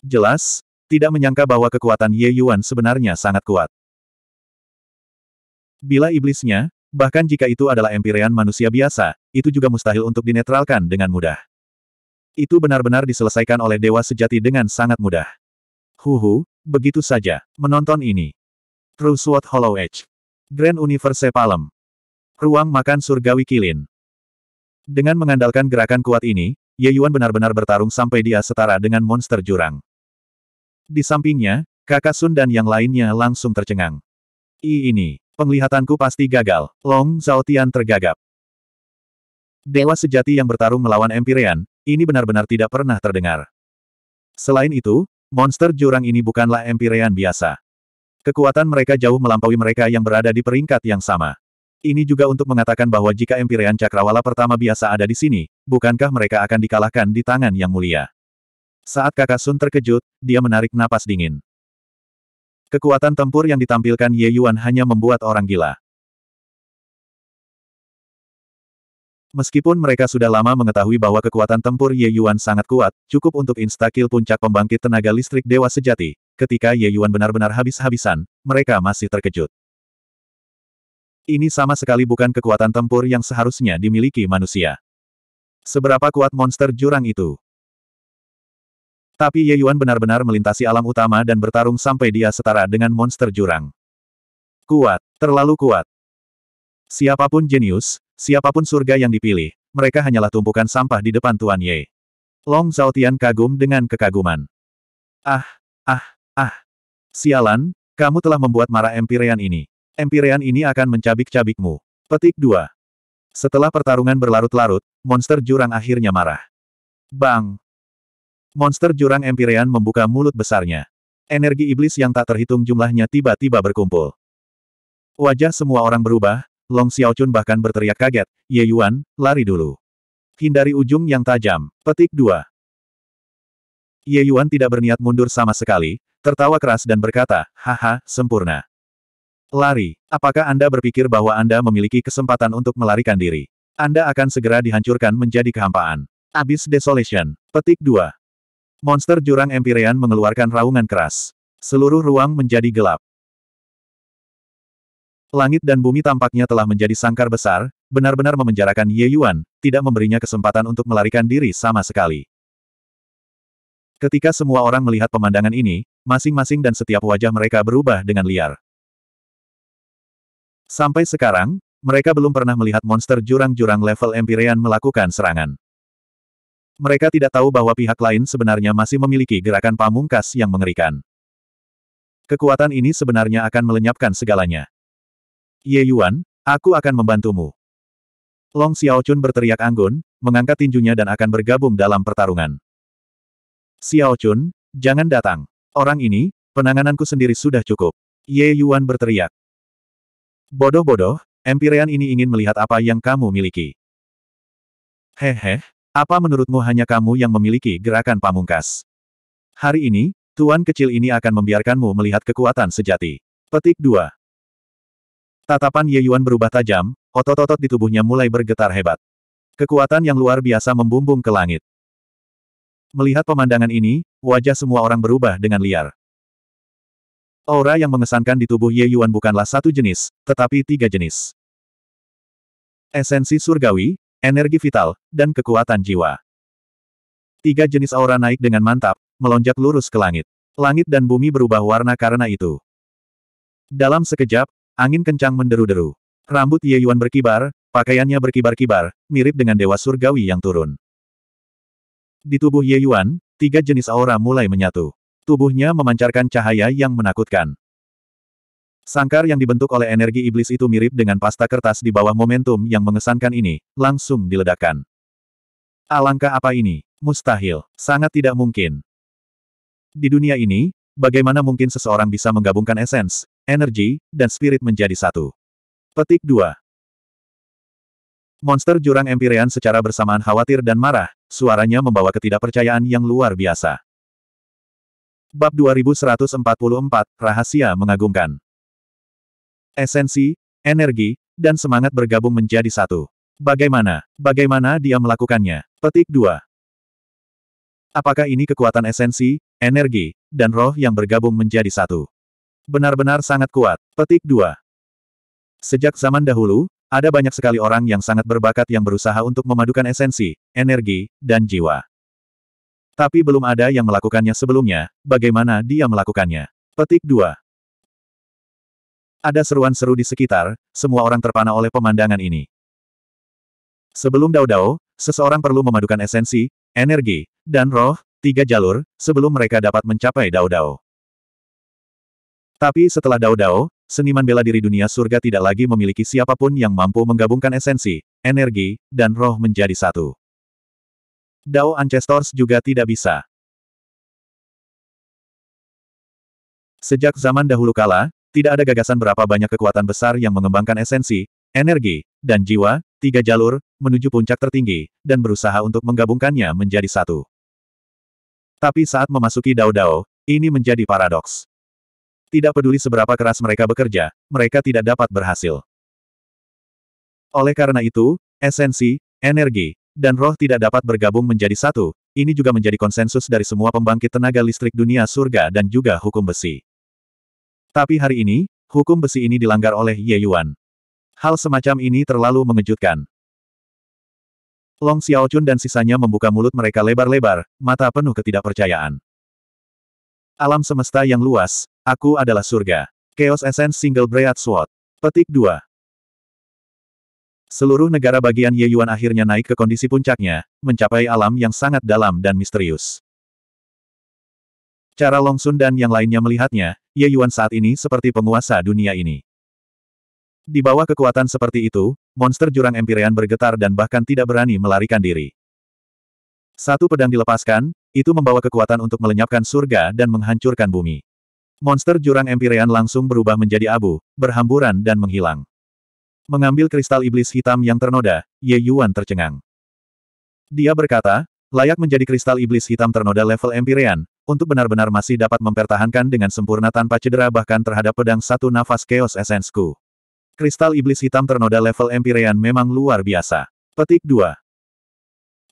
Jelas, tidak menyangka bahwa kekuatan Ye Yuan sebenarnya sangat kuat. Bila iblisnya, bahkan jika itu adalah empirean manusia biasa, itu juga mustahil untuk dinetralkan dengan mudah. Itu benar-benar diselesaikan oleh dewa sejati dengan sangat mudah. Huhu, begitu saja, menonton ini. True Sword Hollow Edge. Grand Universe Palem. Ruang makan surgawi kilin. Dengan mengandalkan gerakan kuat ini, Ye Yuan benar-benar bertarung sampai dia setara dengan monster jurang. Di sampingnya, kakak Sun dan yang lainnya langsung tercengang. I ini, penglihatanku pasti gagal. Long tian tergagap. Dewa sejati yang bertarung melawan Empyrean, ini benar-benar tidak pernah terdengar. Selain itu, monster jurang ini bukanlah Empyrean biasa. Kekuatan mereka jauh melampaui mereka yang berada di peringkat yang sama. Ini juga untuk mengatakan bahwa jika Empyrean Cakrawala pertama biasa ada di sini, bukankah mereka akan dikalahkan di tangan yang mulia? Saat kakak Sun terkejut, dia menarik napas dingin. Kekuatan tempur yang ditampilkan Ye Yuan hanya membuat orang gila. Meskipun mereka sudah lama mengetahui bahwa kekuatan tempur Ye Yuan sangat kuat, cukup untuk instakil puncak pembangkit tenaga listrik dewa sejati, ketika Ye Yuan benar-benar habis-habisan, mereka masih terkejut. Ini sama sekali bukan kekuatan tempur yang seharusnya dimiliki manusia. Seberapa kuat monster jurang itu? Tapi Ye Yuan benar-benar melintasi alam utama dan bertarung sampai dia setara dengan monster jurang. Kuat, terlalu kuat. Siapapun jenius, siapapun surga yang dipilih, mereka hanyalah tumpukan sampah di depan Tuan Ye. Long Zhaotian kagum dengan kekaguman. Ah, ah, ah. Sialan, kamu telah membuat marah Empyrean ini. Empirean ini akan mencabik-cabikmu. Petik 2. Setelah pertarungan berlarut-larut, monster jurang akhirnya marah. Bang! Monster jurang Empirean membuka mulut besarnya. Energi iblis yang tak terhitung jumlahnya tiba-tiba berkumpul. Wajah semua orang berubah, Long Xiaochun bahkan berteriak kaget, Ye Yuan, lari dulu. Hindari ujung yang tajam. Petik 2. Ye Yuan tidak berniat mundur sama sekali, tertawa keras dan berkata, haha, sempurna. Lari. Apakah Anda berpikir bahwa Anda memiliki kesempatan untuk melarikan diri? Anda akan segera dihancurkan menjadi kehampaan. Abyss Desolation. Petik 2. Monster jurang Empyrean mengeluarkan raungan keras. Seluruh ruang menjadi gelap. Langit dan bumi tampaknya telah menjadi sangkar besar, benar-benar memenjarakan Ye Yuan, tidak memberinya kesempatan untuk melarikan diri sama sekali. Ketika semua orang melihat pemandangan ini, masing-masing dan setiap wajah mereka berubah dengan liar. Sampai sekarang, mereka belum pernah melihat monster jurang-jurang level Empyrean melakukan serangan. Mereka tidak tahu bahwa pihak lain sebenarnya masih memiliki gerakan pamungkas yang mengerikan. Kekuatan ini sebenarnya akan melenyapkan segalanya. Ye Yuan, aku akan membantumu. Long Xiaochun berteriak anggun, mengangkat tinjunya dan akan bergabung dalam pertarungan. Xiaochun, jangan datang. Orang ini, penangananku sendiri sudah cukup. Ye Yuan berteriak. Bodoh-bodoh, Empyrean ini ingin melihat apa yang kamu miliki. Hehe, apa menurutmu hanya kamu yang memiliki gerakan pamungkas? Hari ini, tuan kecil ini akan membiarkanmu melihat kekuatan sejati. Petik 2. Tatapan Ye Yuan berubah tajam, otot-otot di tubuhnya mulai bergetar hebat. Kekuatan yang luar biasa membumbung ke langit. Melihat pemandangan ini, wajah semua orang berubah dengan liar. Aura yang mengesankan di tubuh Ye Yuan bukanlah satu jenis, tetapi tiga jenis. Esensi surgawi, energi vital, dan kekuatan jiwa. Tiga jenis aura naik dengan mantap, melonjak lurus ke langit. Langit dan bumi berubah warna karena itu. Dalam sekejap, angin kencang menderu-deru. Rambut Ye Yuan berkibar, pakaiannya berkibar-kibar, mirip dengan dewa surgawi yang turun. Di tubuh Ye Yuan, tiga jenis aura mulai menyatu. Tubuhnya memancarkan cahaya yang menakutkan. Sangkar yang dibentuk oleh energi iblis itu mirip dengan pasta kertas di bawah momentum yang mengesankan ini, langsung diledakkan. Alangkah apa ini? Mustahil. Sangat tidak mungkin. Di dunia ini, bagaimana mungkin seseorang bisa menggabungkan esens, energi, dan spirit menjadi satu? Petik 2. Monster jurang empirean secara bersamaan khawatir dan marah, suaranya membawa ketidakpercayaan yang luar biasa. Bab 2144, Rahasia Mengagumkan Esensi, energi, dan semangat bergabung menjadi satu. Bagaimana? Bagaimana dia melakukannya? Petik 2. Apakah ini kekuatan esensi, energi, dan roh yang bergabung menjadi satu? Benar-benar sangat kuat. Petik 2. Sejak zaman dahulu, ada banyak sekali orang yang sangat berbakat yang berusaha untuk memadukan esensi, energi, dan jiwa. Tapi belum ada yang melakukannya sebelumnya, bagaimana dia melakukannya. Petik 2. Ada seruan seru di sekitar, semua orang terpana oleh pemandangan ini. Sebelum Dao Dao, seseorang perlu memadukan esensi, energi, dan roh, tiga jalur, sebelum mereka dapat mencapai Dao Dao. Tapi setelah Dao Dao, seniman bela diri dunia surga tidak lagi memiliki siapapun yang mampu menggabungkan esensi, energi, dan roh menjadi satu. Dao Ancestors juga tidak bisa. Sejak zaman dahulu kala, tidak ada gagasan berapa banyak kekuatan besar yang mengembangkan esensi, energi, dan jiwa, tiga jalur, menuju puncak tertinggi, dan berusaha untuk menggabungkannya menjadi satu. Tapi saat memasuki Dao-Dao, ini menjadi paradoks. Tidak peduli seberapa keras mereka bekerja, mereka tidak dapat berhasil. Oleh karena itu, esensi, energi, dan roh tidak dapat bergabung menjadi satu, ini juga menjadi konsensus dari semua pembangkit tenaga listrik dunia surga dan juga hukum besi. Tapi hari ini, hukum besi ini dilanggar oleh Ye Yuan. Hal semacam ini terlalu mengejutkan. Long Xiaochun dan sisanya membuka mulut mereka lebar-lebar, mata penuh ketidakpercayaan. Alam semesta yang luas, aku adalah surga. Chaos Essence Single Breath Sword. Petik 2. Seluruh negara bagian Ye Yuan akhirnya naik ke kondisi puncaknya, mencapai alam yang sangat dalam dan misterius. Cara Long Sun dan yang lainnya melihatnya, Ye Yuan saat ini seperti penguasa dunia ini. Di bawah kekuatan seperti itu, monster jurang Empyrean bergetar dan bahkan tidak berani melarikan diri. Satu pedang dilepaskan, itu membawa kekuatan untuk melenyapkan surga dan menghancurkan bumi. Monster jurang Empyrean langsung berubah menjadi abu, berhamburan dan menghilang mengambil kristal iblis hitam yang ternoda, Ye Yuan tercengang. Dia berkata, layak menjadi kristal iblis hitam ternoda level Empyrean, untuk benar-benar masih dapat mempertahankan dengan sempurna tanpa cedera bahkan terhadap pedang satu nafas Chaos Essence-ku. Kristal iblis hitam ternoda level Empyrean memang luar biasa. Petik 2.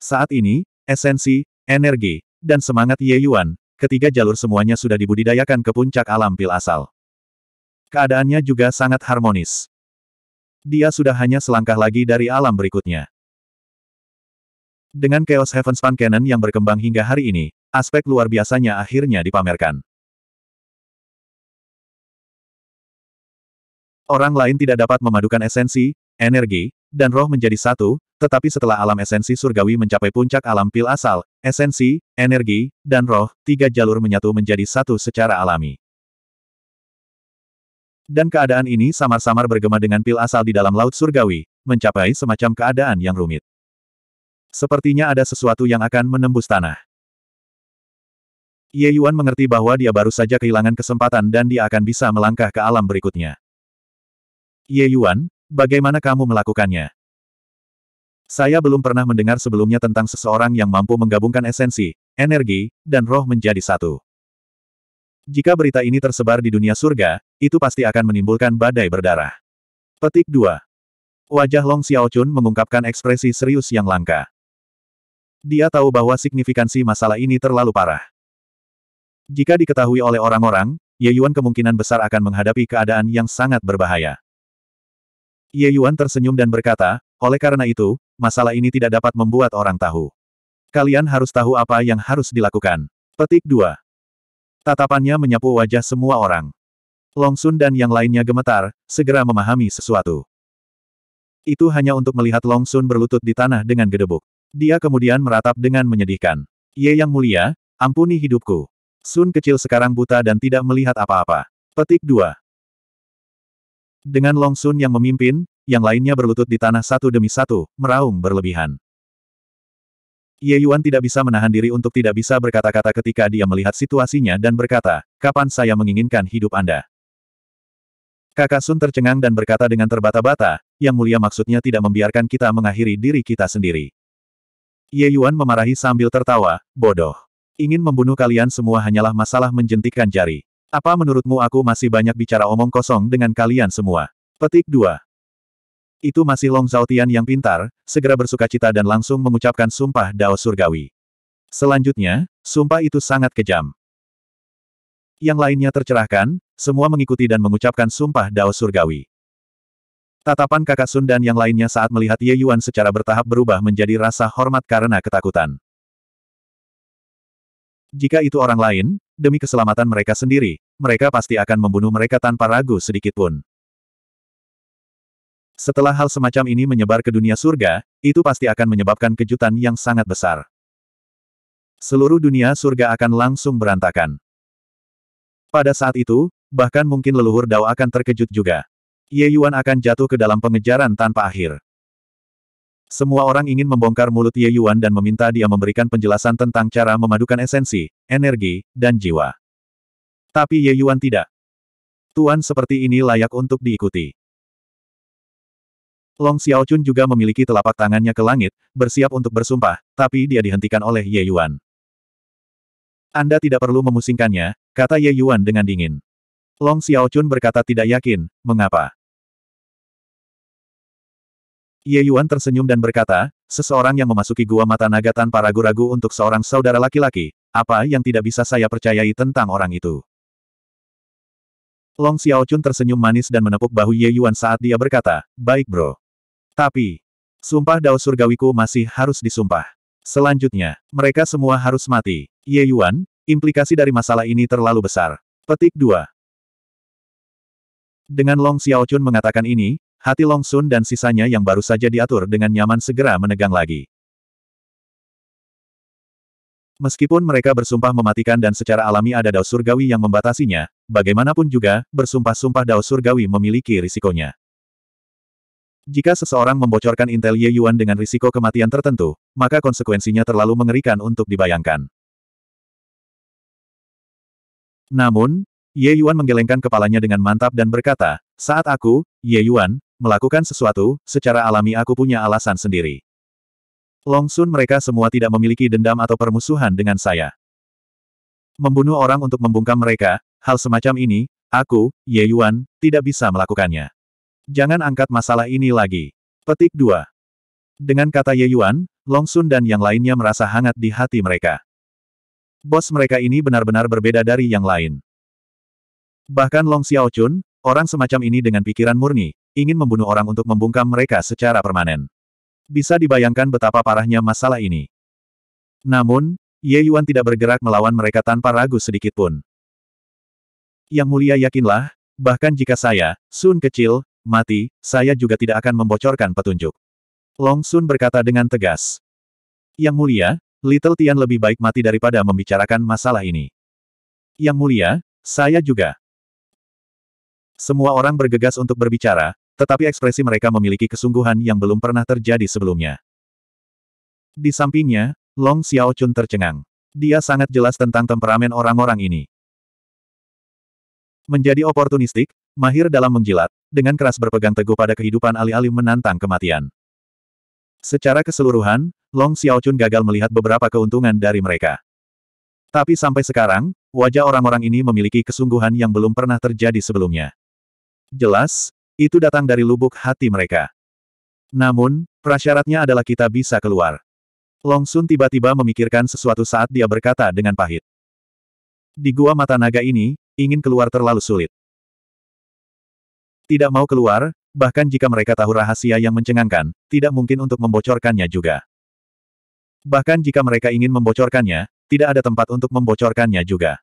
Saat ini, esensi, energi, dan semangat Ye Yuan, ketiga jalur semuanya sudah dibudidayakan ke puncak alam pil asal. Keadaannya juga sangat harmonis. Dia sudah hanya selangkah lagi dari alam berikutnya. Dengan Chaos Heaven's Span Cannon yang berkembang hingga hari ini, aspek luar biasanya akhirnya dipamerkan. Orang lain tidak dapat memadukan esensi, energi, dan roh menjadi satu, tetapi setelah alam esensi surgawi mencapai puncak alam pil asal, esensi, energi, dan roh, tiga jalur menyatu menjadi satu secara alami. Dan keadaan ini samar-samar bergema dengan pil asal di dalam laut surgawi, mencapai semacam keadaan yang rumit. Sepertinya ada sesuatu yang akan menembus tanah. Ye Yuan mengerti bahwa dia baru saja kehilangan kesempatan dan dia akan bisa melangkah ke alam berikutnya. Ye Yuan, bagaimana kamu melakukannya? Saya belum pernah mendengar sebelumnya tentang seseorang yang mampu menggabungkan esensi, energi, dan roh menjadi satu. Jika berita ini tersebar di dunia surga, itu pasti akan menimbulkan badai berdarah. Petik 2. Wajah Long Xiaochun mengungkapkan ekspresi serius yang langka. Dia tahu bahwa signifikansi masalah ini terlalu parah. Jika diketahui oleh orang-orang, Ye Yuan kemungkinan besar akan menghadapi keadaan yang sangat berbahaya. Ye Yuan tersenyum dan berkata, oleh karena itu, masalah ini tidak dapat membuat orang tahu. Kalian harus tahu apa yang harus dilakukan. Petik 2. Tatapannya menyapu wajah semua orang. Long Sun dan yang lainnya gemetar, segera memahami sesuatu. Itu hanya untuk melihat Long Sun berlutut di tanah dengan gedebuk. Dia kemudian meratap dengan menyedihkan. Ye Yang Mulia, ampuni hidupku. Sun kecil sekarang buta dan tidak melihat apa-apa. Petik 2. Dengan Long Sun yang memimpin, yang lainnya berlutut di tanah satu demi satu, meraung berlebihan. Ye Yuan tidak bisa menahan diri untuk tidak bisa berkata-kata ketika dia melihat situasinya dan berkata, kapan saya menginginkan hidup Anda? Kakak Sun tercengang dan berkata dengan terbata-bata, yang mulia maksudnya tidak membiarkan kita mengakhiri diri kita sendiri. Ye Yuan memarahi sambil tertawa, bodoh. Ingin membunuh kalian semua hanyalah masalah menjentikkan jari. Apa menurutmu aku masih banyak bicara omong kosong dengan kalian semua? Petik 2. Itu masih Long Zhaotian yang pintar, segera bersuka cita dan langsung mengucapkan sumpah Dao Surgawi. Selanjutnya, sumpah itu sangat kejam yang lainnya tercerahkan, semua mengikuti dan mengucapkan sumpah Dao Surgawi. Tatapan kakak Sun dan yang lainnya saat melihat Ye Yuan secara bertahap berubah menjadi rasa hormat karena ketakutan. Jika itu orang lain, demi keselamatan mereka sendiri, mereka pasti akan membunuh mereka tanpa ragu sedikitpun. Setelah hal semacam ini menyebar ke dunia surga, itu pasti akan menyebabkan kejutan yang sangat besar. Seluruh dunia surga akan langsung berantakan. Pada saat itu, bahkan mungkin leluhur Dao akan terkejut juga. Ye Yuan akan jatuh ke dalam pengejaran tanpa akhir. Semua orang ingin membongkar mulut Ye Yuan dan meminta dia memberikan penjelasan tentang cara memadukan esensi, energi, dan jiwa. Tapi Ye Yuan tidak. Tuan seperti ini layak untuk diikuti. Long Xiaochun juga memiliki telapak tangannya ke langit, bersiap untuk bersumpah, tapi dia dihentikan oleh Ye Yuan. Anda tidak perlu memusingkannya, kata Ye Yuan dengan dingin. Long Xiaochun berkata tidak yakin, mengapa? Ye Yuan tersenyum dan berkata, seseorang yang memasuki gua mata naga tanpa ragu-ragu untuk seorang saudara laki-laki, apa yang tidak bisa saya percayai tentang orang itu? Long Xiaochun tersenyum manis dan menepuk bahu Ye Yuan saat dia berkata, baik bro. Tapi, sumpah Dao Surgawiku masih harus disumpah. Selanjutnya, mereka semua harus mati. Ye Yuan, implikasi dari masalah ini terlalu besar. Petik 2. Dengan Long Xiaochun mengatakan ini, hati Long Sun dan sisanya yang baru saja diatur dengan nyaman segera menegang lagi. Meskipun mereka bersumpah mematikan dan secara alami ada dao surgawi yang membatasinya, bagaimanapun juga, bersumpah-sumpah dao surgawi memiliki risikonya. Jika seseorang membocorkan intel Ye Yuan dengan risiko kematian tertentu, maka konsekuensinya terlalu mengerikan untuk dibayangkan. Namun, Ye Yuan menggelengkan kepalanya dengan mantap dan berkata, saat aku, Ye Yuan, melakukan sesuatu, secara alami aku punya alasan sendiri. Long Sun, mereka semua tidak memiliki dendam atau permusuhan dengan saya. Membunuh orang untuk membungkam mereka, hal semacam ini, aku, Ye Yuan, tidak bisa melakukannya. Jangan angkat masalah ini lagi. Petik 2. Dengan kata Ye Yuan, Long Sun dan yang lainnya merasa hangat di hati mereka. Bos mereka ini benar-benar berbeda dari yang lain. Bahkan Long Xiao Chun, orang semacam ini dengan pikiran murni, ingin membunuh orang untuk membungkam mereka secara permanen. Bisa dibayangkan betapa parahnya masalah ini. Namun, Ye Yuan tidak bergerak melawan mereka tanpa ragu sedikitpun. Yang mulia yakinlah, bahkan jika saya, Sun kecil, mati, saya juga tidak akan membocorkan petunjuk. Long Sun berkata dengan tegas. Yang mulia, Little Tian lebih baik mati daripada membicarakan masalah ini. Yang mulia, saya juga. Semua orang bergegas untuk berbicara, tetapi ekspresi mereka memiliki kesungguhan yang belum pernah terjadi sebelumnya. Di sampingnya, Long Xiao Chun tercengang. Dia sangat jelas tentang temperamen orang-orang ini. Menjadi oportunistik, Mahir dalam menjilat, dengan keras berpegang teguh pada kehidupan alih-alih menantang kematian. Secara keseluruhan, Long Xiaochun gagal melihat beberapa keuntungan dari mereka. Tapi sampai sekarang, wajah orang-orang ini memiliki kesungguhan yang belum pernah terjadi sebelumnya. Jelas, itu datang dari lubuk hati mereka. Namun, prasyaratnya adalah kita bisa keluar. Long Sun tiba-tiba memikirkan sesuatu saat dia berkata dengan pahit. Di gua mata naga ini, ingin keluar terlalu sulit. Tidak mau keluar, bahkan jika mereka tahu rahasia yang mencengangkan, tidak mungkin untuk membocorkannya juga. Bahkan jika mereka ingin membocorkannya, tidak ada tempat untuk membocorkannya juga.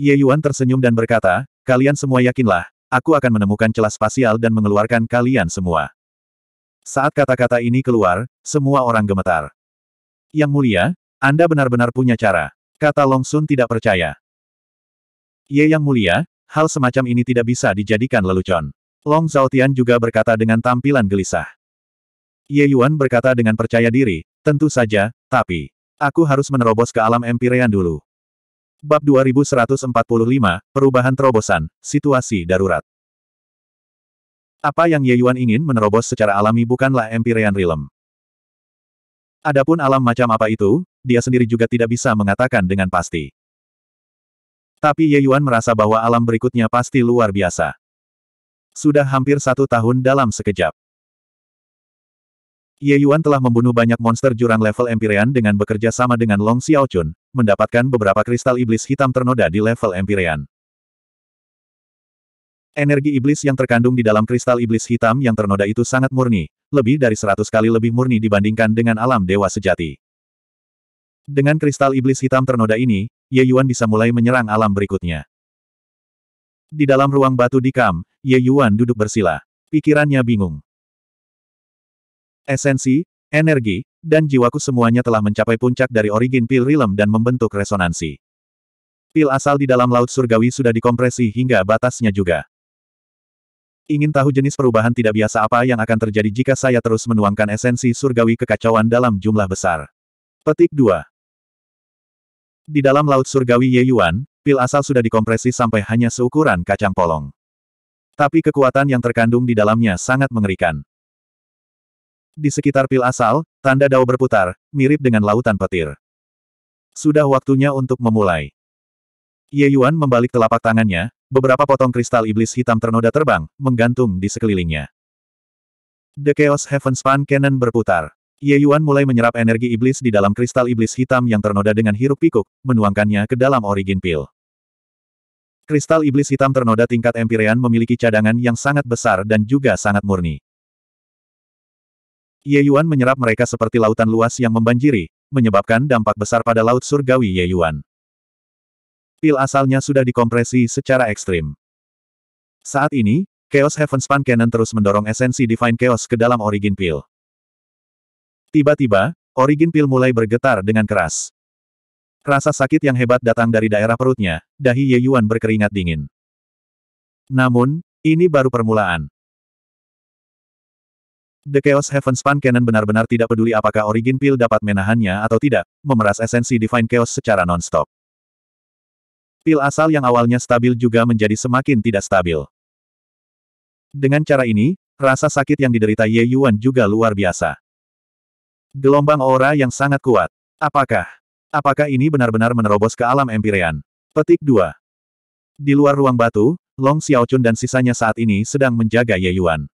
Ye Yuan tersenyum dan berkata, kalian semua yakinlah, aku akan menemukan celah spasial dan mengeluarkan kalian semua. Saat kata-kata ini keluar, semua orang gemetar. Yang mulia, Anda benar-benar punya cara. Kata Long Sun tidak percaya. Ye Yang Mulia, hal semacam ini tidak bisa dijadikan lelucon. Long Zhaotian juga berkata dengan tampilan gelisah. Ye Yuan berkata dengan percaya diri, tentu saja, tapi, aku harus menerobos ke alam Empyrean dulu. Bab 2145, Perubahan Terobosan, Situasi Darurat Apa yang Ye Yuan ingin menerobos secara alami bukanlah Empyrean realm. Adapun alam macam apa itu, dia sendiri juga tidak bisa mengatakan dengan pasti. Tapi Ye Yuan merasa bahwa alam berikutnya pasti luar biasa. Sudah hampir satu tahun dalam sekejap. Ye Yuan telah membunuh banyak monster jurang level Empyrean dengan bekerja sama dengan Long Xiaochun, mendapatkan beberapa kristal iblis hitam ternoda di level Empyrean. Energi iblis yang terkandung di dalam kristal iblis hitam yang ternoda itu sangat murni, lebih dari seratus kali lebih murni dibandingkan dengan alam dewa sejati. Dengan kristal iblis hitam ternoda ini, Ye Yuan bisa mulai menyerang alam berikutnya. Di dalam ruang batu dikam, Ye Yuan duduk bersila. Pikirannya bingung. Esensi, energi, dan jiwaku semuanya telah mencapai puncak dari origin pil rilem dan membentuk resonansi. Pil asal di dalam laut surgawi sudah dikompresi hingga batasnya juga. Ingin tahu jenis perubahan tidak biasa apa yang akan terjadi jika saya terus menuangkan esensi surgawi kekacauan dalam jumlah besar? Petik 2. Di dalam laut surgawi Ye Yuan, pil asal sudah dikompresi sampai hanya seukuran kacang polong. Tapi kekuatan yang terkandung di dalamnya sangat mengerikan. Di sekitar pil asal, tanda dao berputar, mirip dengan lautan petir. Sudah waktunya untuk memulai. Ye Yuan membalik telapak tangannya, beberapa potong kristal iblis hitam ternoda terbang, menggantung di sekelilingnya. The Chaos Heaven Span Cannon berputar. Ye Yuan mulai menyerap energi iblis di dalam kristal iblis hitam yang ternoda dengan hiruk-pikuk, menuangkannya ke dalam origin pil. Kristal iblis hitam ternoda tingkat Empyrean memiliki cadangan yang sangat besar dan juga sangat murni. Ye Yuan menyerap mereka seperti lautan luas yang membanjiri, menyebabkan dampak besar pada laut surgawi Ye Yuan. Pil asalnya sudah dikompresi secara ekstrim. Saat ini, Chaos Heaven Span Cannon terus mendorong esensi Divine Chaos ke dalam origin pil. Tiba-tiba, origin pil mulai bergetar dengan keras. Rasa sakit yang hebat datang dari daerah perutnya, dahi Ye Yuan berkeringat dingin. Namun, ini baru permulaan. The Chaos Heaven Span Cannon benar-benar tidak peduli apakah Origin Pill dapat menahannya atau tidak, memeras esensi Divine Chaos secara non-stop. Pil asal yang awalnya stabil juga menjadi semakin tidak stabil. Dengan cara ini, rasa sakit yang diderita Ye Yuan juga luar biasa. Gelombang aura yang sangat kuat. Apakah? Apakah ini benar-benar menerobos ke alam empirean? Petik 2. Di luar ruang batu, Long Xiaochun dan sisanya saat ini sedang menjaga Ye Yuan.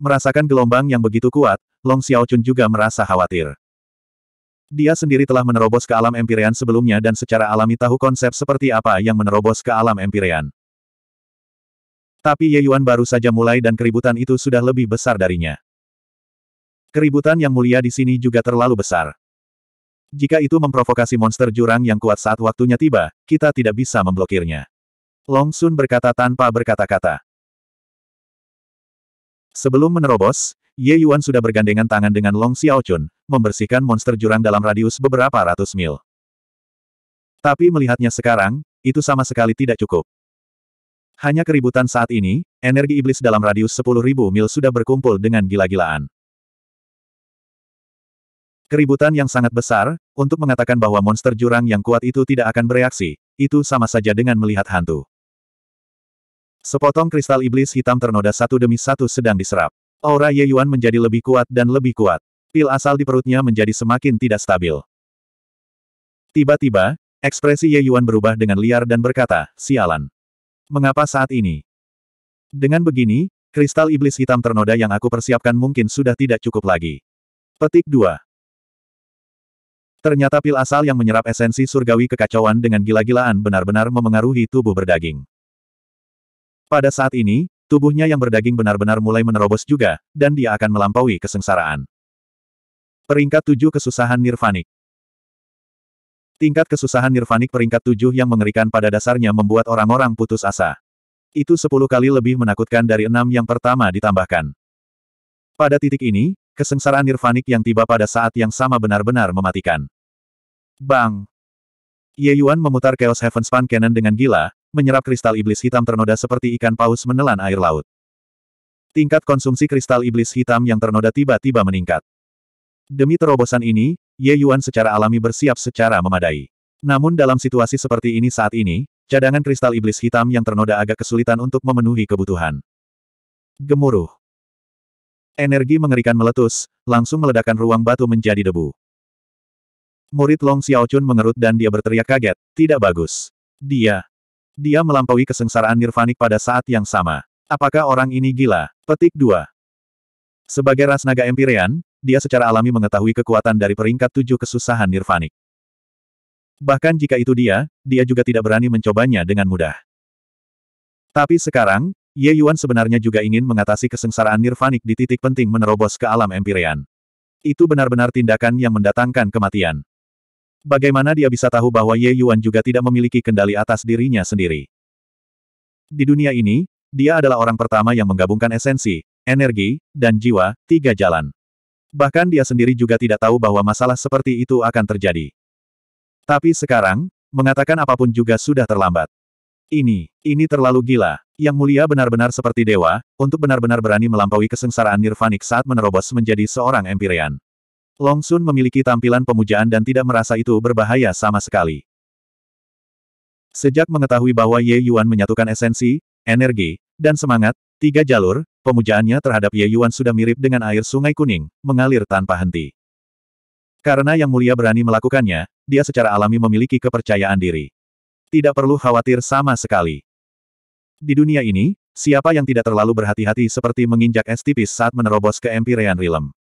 Merasakan gelombang yang begitu kuat, Long Xiaochun juga merasa khawatir. Dia sendiri telah menerobos ke alam empirean sebelumnya dan secara alami tahu konsep seperti apa yang menerobos ke alam empirean. Tapi Ye Yuan baru saja mulai dan keributan itu sudah lebih besar darinya. Keributan yang mulia di sini juga terlalu besar. Jika itu memprovokasi monster jurang yang kuat saat waktunya tiba, kita tidak bisa memblokirnya. Long Sun berkata tanpa berkata-kata. Sebelum menerobos, Ye Yuan sudah bergandengan tangan dengan Long Xiao Chun, membersihkan monster jurang dalam radius beberapa ratus mil. Tapi melihatnya sekarang, itu sama sekali tidak cukup. Hanya keributan saat ini, energi iblis dalam radius 10.000 mil sudah berkumpul dengan gila-gilaan. Keributan yang sangat besar, untuk mengatakan bahwa monster jurang yang kuat itu tidak akan bereaksi, itu sama saja dengan melihat hantu. Sepotong kristal iblis hitam ternoda satu demi satu sedang diserap. Aura Ye Yuan menjadi lebih kuat dan lebih kuat. Pil asal di perutnya menjadi semakin tidak stabil. Tiba-tiba, ekspresi Ye Yuan berubah dengan liar dan berkata, sialan. Mengapa saat ini? Dengan begini, kristal iblis hitam ternoda yang aku persiapkan mungkin sudah tidak cukup lagi. Petik 2. Ternyata pil asal yang menyerap esensi surgawi kekacauan dengan gila-gilaan benar-benar memengaruhi tubuh berdaging. Pada saat ini, tubuhnya yang berdaging benar-benar mulai menerobos juga, dan dia akan melampaui kesengsaraan. Peringkat 7 Kesusahan Nirvanik Tingkat kesusahan nirvanik peringkat 7 yang mengerikan pada dasarnya membuat orang-orang putus asa. Itu 10 kali lebih menakutkan dari enam yang pertama ditambahkan. Pada titik ini, kesengsaraan nirvanik yang tiba pada saat yang sama benar-benar mematikan. Bang! Ye Yuan memutar Chaos Heaven Span Cannon dengan gila, menyerap kristal iblis hitam ternoda seperti ikan paus menelan air laut. Tingkat konsumsi kristal iblis hitam yang ternoda tiba-tiba meningkat. Demi terobosan ini, Ye Yuan secara alami bersiap secara memadai. Namun dalam situasi seperti ini saat ini, cadangan kristal iblis hitam yang ternoda agak kesulitan untuk memenuhi kebutuhan. Gemuruh. Energi mengerikan meletus, langsung meledakkan ruang batu menjadi debu. Murid Long Xiaochun mengerut dan dia berteriak kaget, tidak bagus. Dia. Dia melampaui kesengsaraan nirvanik pada saat yang sama. Apakah orang ini gila? Petik 2. Sebagai ras naga Empyrean, dia secara alami mengetahui kekuatan dari peringkat tujuh kesusahan nirvanik. Bahkan jika itu dia, dia juga tidak berani mencobanya dengan mudah. Tapi sekarang, Ye Yuan sebenarnya juga ingin mengatasi kesengsaraan nirvanik di titik penting menerobos ke alam Empyrean. Itu benar-benar tindakan yang mendatangkan kematian. Bagaimana dia bisa tahu bahwa Ye Yuan juga tidak memiliki kendali atas dirinya sendiri? Di dunia ini, dia adalah orang pertama yang menggabungkan esensi, energi, dan jiwa, tiga jalan. Bahkan dia sendiri juga tidak tahu bahwa masalah seperti itu akan terjadi. Tapi sekarang, mengatakan apapun juga sudah terlambat. Ini, ini terlalu gila. Yang mulia benar-benar seperti dewa, untuk benar-benar berani melampaui kesengsaraan nirvanik saat menerobos menjadi seorang empirian. Long Sun memiliki tampilan pemujaan dan tidak merasa itu berbahaya sama sekali. Sejak mengetahui bahwa Ye Yuan menyatukan esensi, energi, dan semangat, tiga jalur, pemujaannya terhadap Ye Yuan sudah mirip dengan air sungai kuning, mengalir tanpa henti. Karena Yang Mulia berani melakukannya, dia secara alami memiliki kepercayaan diri. Tidak perlu khawatir sama sekali. Di dunia ini, siapa yang tidak terlalu berhati-hati seperti menginjak es tipis saat menerobos ke Empyrean Realm.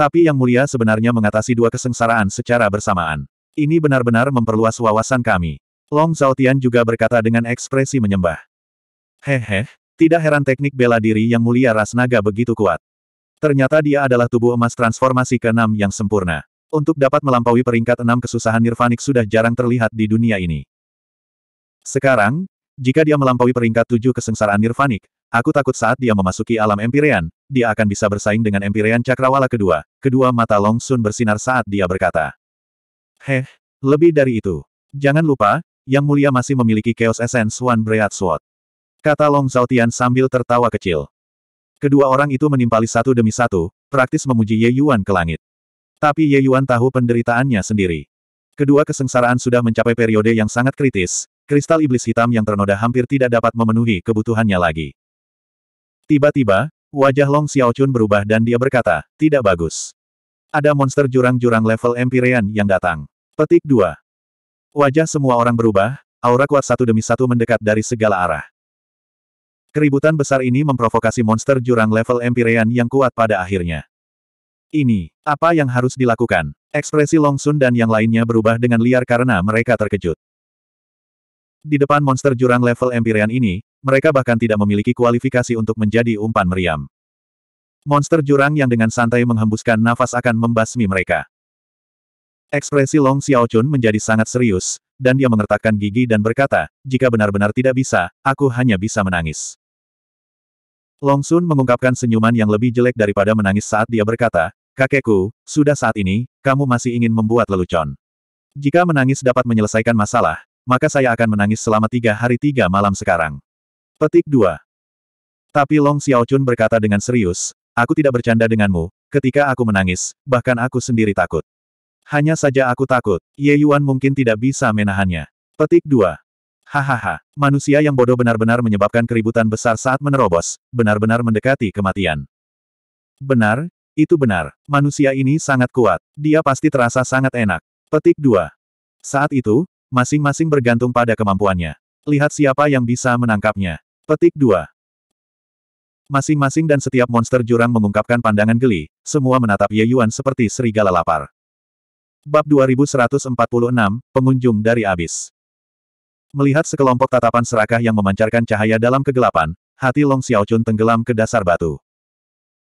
Tapi Yang Mulia sebenarnya mengatasi dua kesengsaraan secara bersamaan. Ini benar-benar memperluas wawasan kami. Long Zhaotian juga berkata dengan ekspresi menyembah. Hehe, tidak heran teknik bela diri Yang Mulia Ras Naga begitu kuat. Ternyata dia adalah tubuh emas transformasi ke-6 yang sempurna. Untuk dapat melampaui peringkat enam kesusahan nirvanik sudah jarang terlihat di dunia ini. Sekarang, jika dia melampaui peringkat tujuh kesengsaraan nirvanik, aku takut saat dia memasuki alam Empyrean, dia akan bisa bersaing dengan Empyrean cakrawala kedua, kedua mata Long Sun bersinar saat dia berkata. Heh, lebih dari itu. Jangan lupa, Yang Mulia masih memiliki Chaos Essence One Breath Sword. Kata Long Zhaotian sambil tertawa kecil. Kedua orang itu menimpali satu demi satu, praktis memuji Ye Yuan ke langit. Tapi Ye Yuan tahu penderitaannya sendiri. Kedua kesengsaraan sudah mencapai periode yang sangat kritis, kristal iblis hitam yang ternoda hampir tidak dapat memenuhi kebutuhannya lagi. Tiba-tiba, Wajah Long Xiaochun berubah dan dia berkata, tidak bagus. Ada monster jurang-jurang level Empyrean yang datang. Petik 2. Wajah semua orang berubah, aura kuat satu demi satu mendekat dari segala arah. Keributan besar ini memprovokasi monster jurang level Empyrean yang kuat pada akhirnya. Ini, apa yang harus dilakukan? Ekspresi Long Sun dan yang lainnya berubah dengan liar karena mereka terkejut. Di depan monster jurang level Empyrean ini, mereka bahkan tidak memiliki kualifikasi untuk menjadi umpan meriam. Monster jurang yang dengan santai menghembuskan nafas akan membasmi mereka. Ekspresi Long Xiaochun menjadi sangat serius, dan dia mengertakkan gigi dan berkata, jika benar-benar tidak bisa, aku hanya bisa menangis. Long Sun mengungkapkan senyuman yang lebih jelek daripada menangis saat dia berkata, Kakekku, sudah saat ini, kamu masih ingin membuat lelucon. Jika menangis dapat menyelesaikan masalah, maka saya akan menangis selama tiga hari tiga malam sekarang. Petik 2. Tapi Long Xiaochun berkata dengan serius, aku tidak bercanda denganmu, ketika aku menangis, bahkan aku sendiri takut. Hanya saja aku takut, Ye Yuan mungkin tidak bisa menahannya. Petik 2. Hahaha, manusia yang bodoh benar-benar menyebabkan keributan besar saat menerobos, benar-benar mendekati kematian. Benar, itu benar. Manusia ini sangat kuat. Dia pasti terasa sangat enak. Petik 2. Saat itu, Masing-masing bergantung pada kemampuannya. Lihat siapa yang bisa menangkapnya. Petik 2. Masing-masing dan setiap monster jurang mengungkapkan pandangan geli, semua menatap Ye Yuan seperti serigala lapar. Bab 2146, Pengunjung dari Abis Melihat sekelompok tatapan serakah yang memancarkan cahaya dalam kegelapan, hati Long Xiaochun tenggelam ke dasar batu.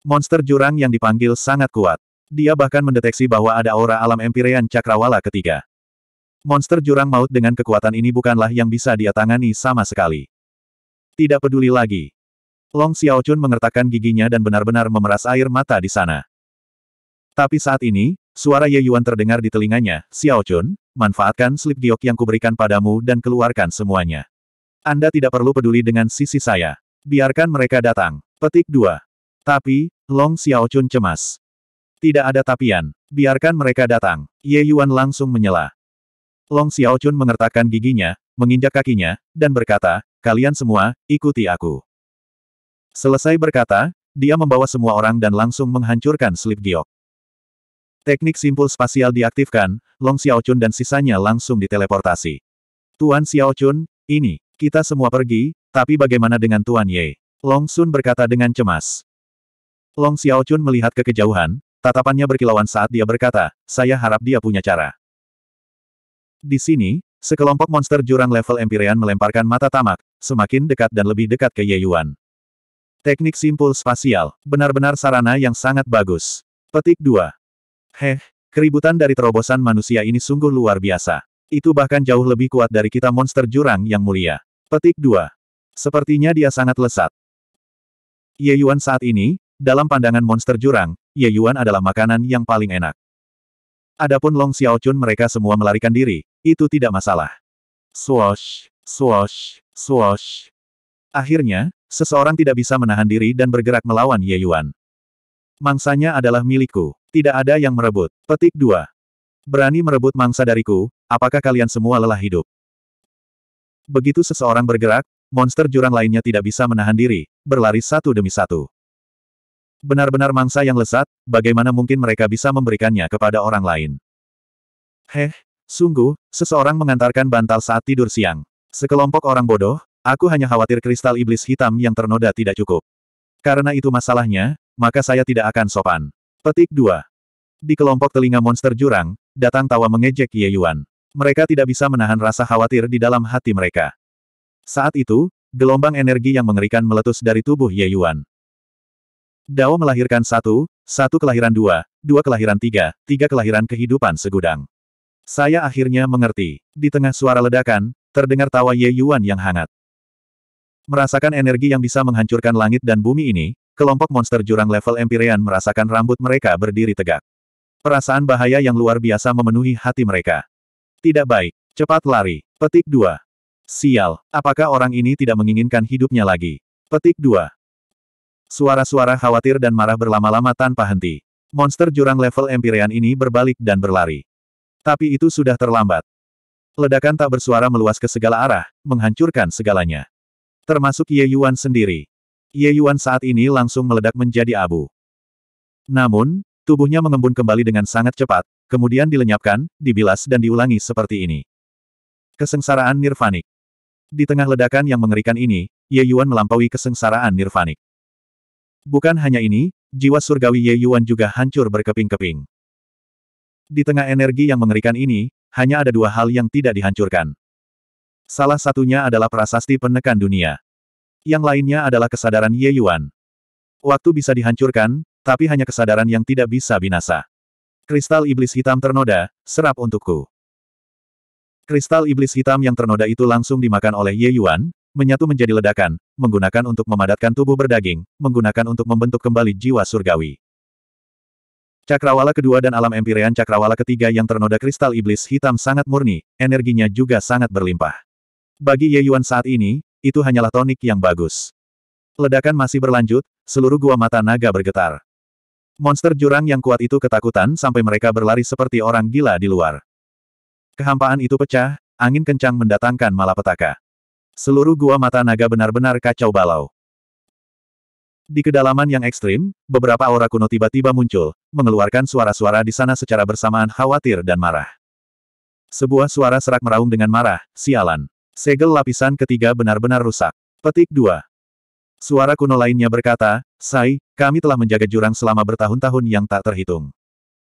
Monster jurang yang dipanggil sangat kuat. Dia bahkan mendeteksi bahwa ada aura alam empirean cakrawala ketiga. Monster jurang maut dengan kekuatan ini bukanlah yang bisa dia tangani sama sekali. Tidak peduli lagi. Long Xiaochun mengertakkan giginya dan benar-benar memeras air mata di sana. Tapi saat ini, suara Ye Yuan terdengar di telinganya, Xiaochun, manfaatkan slip giok yang kuberikan padamu dan keluarkan semuanya. Anda tidak perlu peduli dengan sisi saya. Biarkan mereka datang. Petik 2. Tapi, Long Xiaochun cemas. Tidak ada tapian. Biarkan mereka datang. Ye Yuan langsung menyela. Long Xiao Chun mengertakkan giginya, menginjak kakinya, dan berkata, kalian semua, ikuti aku. Selesai berkata, dia membawa semua orang dan langsung menghancurkan slip giok. Teknik simpul spasial diaktifkan, Long Xiao Chun dan sisanya langsung diteleportasi. Tuan Xiao Chun, ini, kita semua pergi, tapi bagaimana dengan Tuan Ye? Long Sun berkata dengan cemas. Long Xiao Chun melihat ke kejauhan, tatapannya berkilauan saat dia berkata, saya harap dia punya cara. Di sini, sekelompok monster jurang level Empyrean melemparkan mata tamak, semakin dekat dan lebih dekat ke Ye Yuan. Teknik simpul spasial, benar-benar sarana yang sangat bagus. Petik 2. Heh, keributan dari terobosan manusia ini sungguh luar biasa. Itu bahkan jauh lebih kuat dari kita monster jurang yang mulia. Petik 2. Sepertinya dia sangat lesat. Ye Yuan saat ini, dalam pandangan monster jurang, Ye Yuan adalah makanan yang paling enak. Adapun Long Xiaochun mereka semua melarikan diri, itu tidak masalah. Swash, swash, swash. Akhirnya, seseorang tidak bisa menahan diri dan bergerak melawan Ye Yuan. Mangsanya adalah milikku. Tidak ada yang merebut. Petik 2. Berani merebut mangsa dariku, apakah kalian semua lelah hidup? Begitu seseorang bergerak, monster jurang lainnya tidak bisa menahan diri, berlari satu demi satu. Benar-benar mangsa yang lesat, bagaimana mungkin mereka bisa memberikannya kepada orang lain? Heh, Sungguh, seseorang mengantarkan bantal saat tidur siang. Sekelompok orang bodoh, aku hanya khawatir kristal iblis hitam yang ternoda tidak cukup. Karena itu masalahnya, maka saya tidak akan sopan. Petik 2. Di kelompok telinga monster jurang, datang tawa mengejek Ye Yuan. Mereka tidak bisa menahan rasa khawatir di dalam hati mereka. Saat itu, gelombang energi yang mengerikan meletus dari tubuh Ye Yuan. Dao melahirkan satu, satu kelahiran dua, dua kelahiran tiga, tiga kelahiran kehidupan segudang. Saya akhirnya mengerti. Di tengah suara ledakan, terdengar tawa Ye Yuan yang hangat. Merasakan energi yang bisa menghancurkan langit dan bumi ini, kelompok monster jurang level Empyrean merasakan rambut mereka berdiri tegak. Perasaan bahaya yang luar biasa memenuhi hati mereka. Tidak baik. Cepat lari. Petik 2. Sial, apakah orang ini tidak menginginkan hidupnya lagi? Petik 2. Suara-suara khawatir dan marah berlama-lama tanpa henti. Monster jurang level Empyrean ini berbalik dan berlari. Tapi itu sudah terlambat. Ledakan tak bersuara meluas ke segala arah, menghancurkan segalanya. Termasuk Ye Yuan sendiri. Ye Yuan saat ini langsung meledak menjadi abu. Namun, tubuhnya mengembun kembali dengan sangat cepat, kemudian dilenyapkan, dibilas dan diulangi seperti ini. Kesengsaraan nirvanik. Di tengah ledakan yang mengerikan ini, Ye Yuan melampaui kesengsaraan nirvanik. Bukan hanya ini, jiwa surgawi Ye Yuan juga hancur berkeping-keping. Di tengah energi yang mengerikan ini, hanya ada dua hal yang tidak dihancurkan. Salah satunya adalah prasasti penekan dunia. Yang lainnya adalah kesadaran Ye Yuan. Waktu bisa dihancurkan, tapi hanya kesadaran yang tidak bisa binasa. Kristal iblis hitam ternoda, serap untukku. Kristal iblis hitam yang ternoda itu langsung dimakan oleh Ye Yuan, menyatu menjadi ledakan, menggunakan untuk memadatkan tubuh berdaging, menggunakan untuk membentuk kembali jiwa surgawi. Cakrawala kedua dan alam empirean cakrawala ketiga yang ternoda kristal iblis hitam sangat murni, energinya juga sangat berlimpah. Bagi Ye Yuan saat ini, itu hanyalah tonik yang bagus. Ledakan masih berlanjut, seluruh gua mata naga bergetar. Monster jurang yang kuat itu ketakutan sampai mereka berlari seperti orang gila di luar. Kehampaan itu pecah, angin kencang mendatangkan malapetaka. Seluruh gua mata naga benar-benar kacau balau. Di kedalaman yang ekstrim, beberapa aura kuno tiba-tiba muncul, mengeluarkan suara-suara di sana secara bersamaan khawatir dan marah. Sebuah suara serak meraung dengan marah, sialan. Segel lapisan ketiga benar-benar rusak. Petik 2. Suara kuno lainnya berkata, Sai, kami telah menjaga jurang selama bertahun-tahun yang tak terhitung.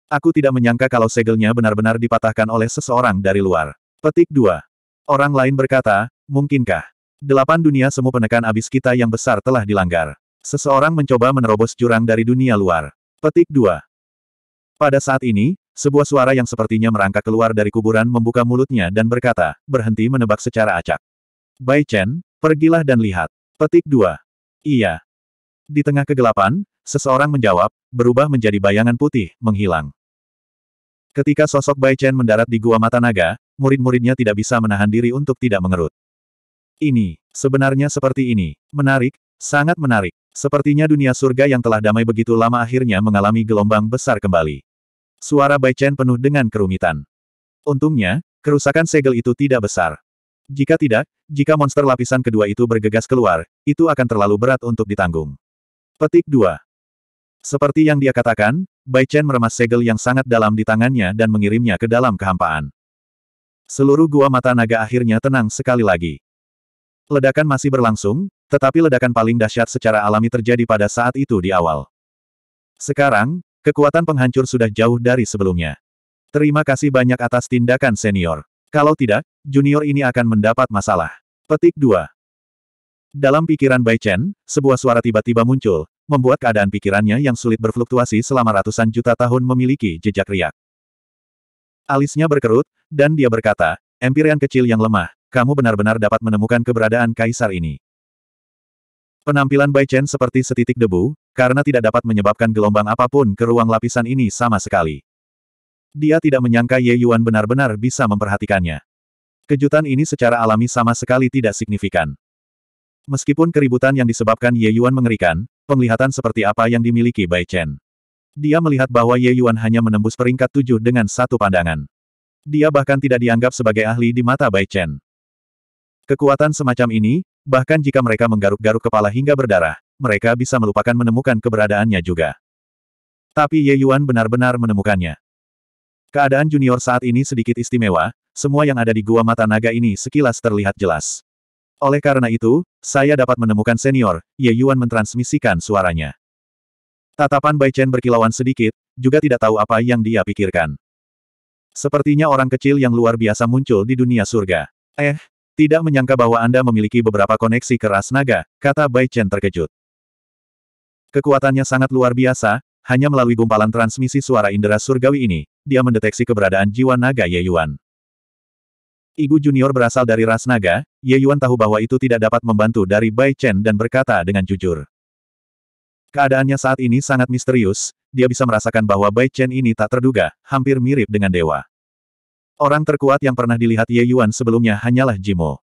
Aku tidak menyangka kalau segelnya benar-benar dipatahkan oleh seseorang dari luar. Petik 2. Orang lain berkata, mungkinkah? Delapan dunia semu penekan abis kita yang besar telah dilanggar. Seseorang mencoba menerobos jurang dari dunia luar. Petik 2. Pada saat ini, sebuah suara yang sepertinya merangkak keluar dari kuburan membuka mulutnya dan berkata, berhenti menebak secara acak. Bai Chen, pergilah dan lihat. Petik 2. Iya. Di tengah kegelapan, seseorang menjawab, berubah menjadi bayangan putih, menghilang. Ketika sosok Bai Chen mendarat di Gua Mata Naga, murid-muridnya tidak bisa menahan diri untuk tidak mengerut. Ini, sebenarnya seperti ini. Menarik, sangat menarik. Sepertinya dunia surga yang telah damai begitu lama akhirnya mengalami gelombang besar kembali. Suara Bai Chen penuh dengan kerumitan. Untungnya, kerusakan segel itu tidak besar. Jika tidak, jika monster lapisan kedua itu bergegas keluar, itu akan terlalu berat untuk ditanggung. Petik 2. Seperti yang dia katakan, Bai Chen meremas segel yang sangat dalam di tangannya dan mengirimnya ke dalam kehampaan. Seluruh gua mata naga akhirnya tenang sekali lagi. Ledakan masih berlangsung, tetapi ledakan paling dahsyat secara alami terjadi pada saat itu di awal. Sekarang, kekuatan penghancur sudah jauh dari sebelumnya. Terima kasih banyak atas tindakan senior. Kalau tidak, junior ini akan mendapat masalah. Petik 2. Dalam pikiran Bai Chen, sebuah suara tiba-tiba muncul, membuat keadaan pikirannya yang sulit berfluktuasi selama ratusan juta tahun memiliki jejak riak. Alisnya berkerut, dan dia berkata, Empirian kecil yang lemah, kamu benar-benar dapat menemukan keberadaan kaisar ini. Penampilan Bai Chen seperti setitik debu, karena tidak dapat menyebabkan gelombang apapun ke ruang lapisan ini sama sekali. Dia tidak menyangka Ye Yuan benar-benar bisa memperhatikannya. Kejutan ini secara alami sama sekali tidak signifikan. Meskipun keributan yang disebabkan Ye Yuan mengerikan, penglihatan seperti apa yang dimiliki Bai Chen. Dia melihat bahwa Ye Yuan hanya menembus peringkat tujuh dengan satu pandangan. Dia bahkan tidak dianggap sebagai ahli di mata Bai Chen. Kekuatan semacam ini, Bahkan jika mereka menggaruk-garuk kepala hingga berdarah, mereka bisa melupakan menemukan keberadaannya juga. Tapi Ye Yuan benar-benar menemukannya. Keadaan junior saat ini sedikit istimewa, semua yang ada di Gua Mata Naga ini sekilas terlihat jelas. Oleh karena itu, saya dapat menemukan senior, Ye Yuan mentransmisikan suaranya. Tatapan Bai Chen berkilauan sedikit, juga tidak tahu apa yang dia pikirkan. Sepertinya orang kecil yang luar biasa muncul di dunia surga. Eh, tidak menyangka bahwa Anda memiliki beberapa koneksi ke ras naga, kata Bai Chen terkejut. Kekuatannya sangat luar biasa, hanya melalui gumpalan transmisi suara indera surgawi ini, dia mendeteksi keberadaan jiwa naga Ye Yuan. Ibu junior berasal dari ras naga, Ye Yuan tahu bahwa itu tidak dapat membantu dari Bai Chen dan berkata dengan jujur. Keadaannya saat ini sangat misterius, dia bisa merasakan bahwa Bai Chen ini tak terduga, hampir mirip dengan dewa. Orang terkuat yang pernah dilihat Ye Yuan sebelumnya hanyalah Jimo.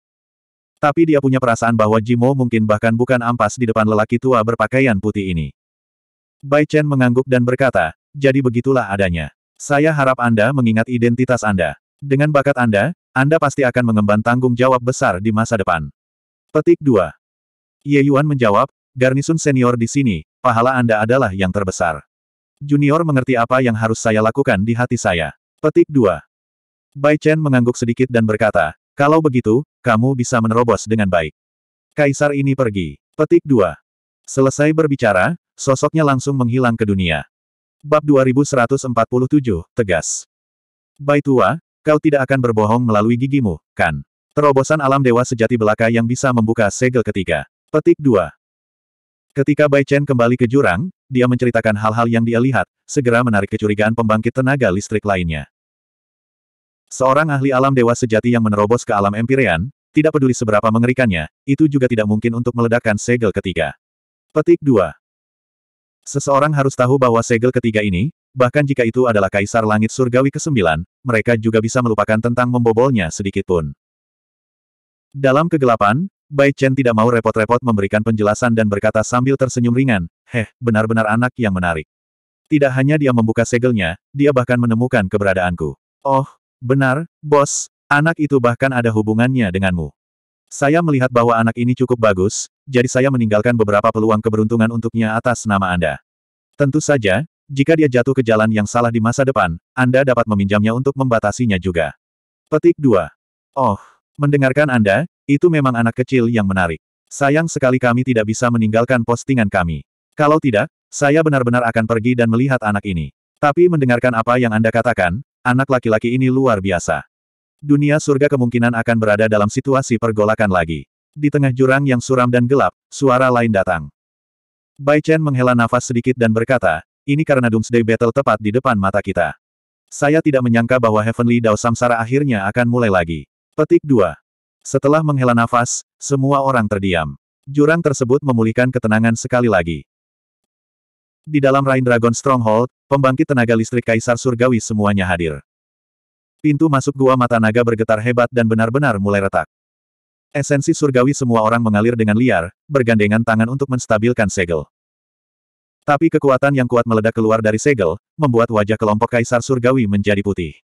Tapi dia punya perasaan bahwa Jimo mungkin bahkan bukan ampas di depan lelaki tua berpakaian putih ini. Bai Chen mengangguk dan berkata, jadi begitulah adanya. Saya harap Anda mengingat identitas Anda. Dengan bakat Anda, Anda pasti akan mengemban tanggung jawab besar di masa depan. Petik 2. Ye Yuan menjawab, garnisun senior di sini, pahala Anda adalah yang terbesar. Junior mengerti apa yang harus saya lakukan di hati saya. Petik 2. Bai Chen mengangguk sedikit dan berkata, kalau begitu, kamu bisa menerobos dengan baik. Kaisar ini pergi. Petik 2. Selesai berbicara, sosoknya langsung menghilang ke dunia. Bab 2147, Tegas. Bai Tua, kau tidak akan berbohong melalui gigimu, kan? Terobosan alam dewa sejati belaka yang bisa membuka segel ketiga. Petik 2. Ketika Bai Chen kembali ke jurang, dia menceritakan hal-hal yang dia lihat, segera menarik kecurigaan pembangkit tenaga listrik lainnya. Seorang ahli alam dewa sejati yang menerobos ke alam Empyrean, tidak peduli seberapa mengerikannya, itu juga tidak mungkin untuk meledakkan segel ketiga. Petik 2. Seseorang harus tahu bahwa segel ketiga ini, bahkan jika itu adalah Kaisar Langit Surgawi ke-9, mereka juga bisa melupakan tentang membobolnya sedikitpun. Dalam kegelapan, Bai Chen tidak mau repot-repot memberikan penjelasan dan berkata sambil tersenyum ringan, Heh, benar-benar anak yang menarik. Tidak hanya dia membuka segelnya, dia bahkan menemukan keberadaanku. Oh, Benar, bos, anak itu bahkan ada hubungannya denganmu. Saya melihat bahwa anak ini cukup bagus, jadi saya meninggalkan beberapa peluang keberuntungan untuknya atas nama Anda. Tentu saja, jika dia jatuh ke jalan yang salah di masa depan, Anda dapat meminjamnya untuk membatasinya juga. Petik 2. Oh, mendengarkan Anda, itu memang anak kecil yang menarik. Sayang sekali kami tidak bisa meninggalkan postingan kami. Kalau tidak, saya benar-benar akan pergi dan melihat anak ini. Tapi mendengarkan apa yang Anda katakan, Anak laki-laki ini luar biasa. Dunia surga kemungkinan akan berada dalam situasi pergolakan lagi. Di tengah jurang yang suram dan gelap, suara lain datang. Bai Chen menghela nafas sedikit dan berkata, ini karena Doomsday Battle tepat di depan mata kita. Saya tidak menyangka bahwa Heavenly Dao Samsara akhirnya akan mulai lagi. Petik 2. Setelah menghela nafas, semua orang terdiam. Jurang tersebut memulihkan ketenangan sekali lagi. Di dalam Rain Dragon Stronghold, pembangkit tenaga listrik Kaisar Surgawi semuanya hadir. Pintu masuk gua mata naga bergetar hebat dan benar-benar mulai retak. Esensi surgawi semua orang mengalir dengan liar, bergandengan tangan untuk menstabilkan segel. Tapi kekuatan yang kuat meledak keluar dari segel, membuat wajah kelompok kaisar surgawi menjadi putih.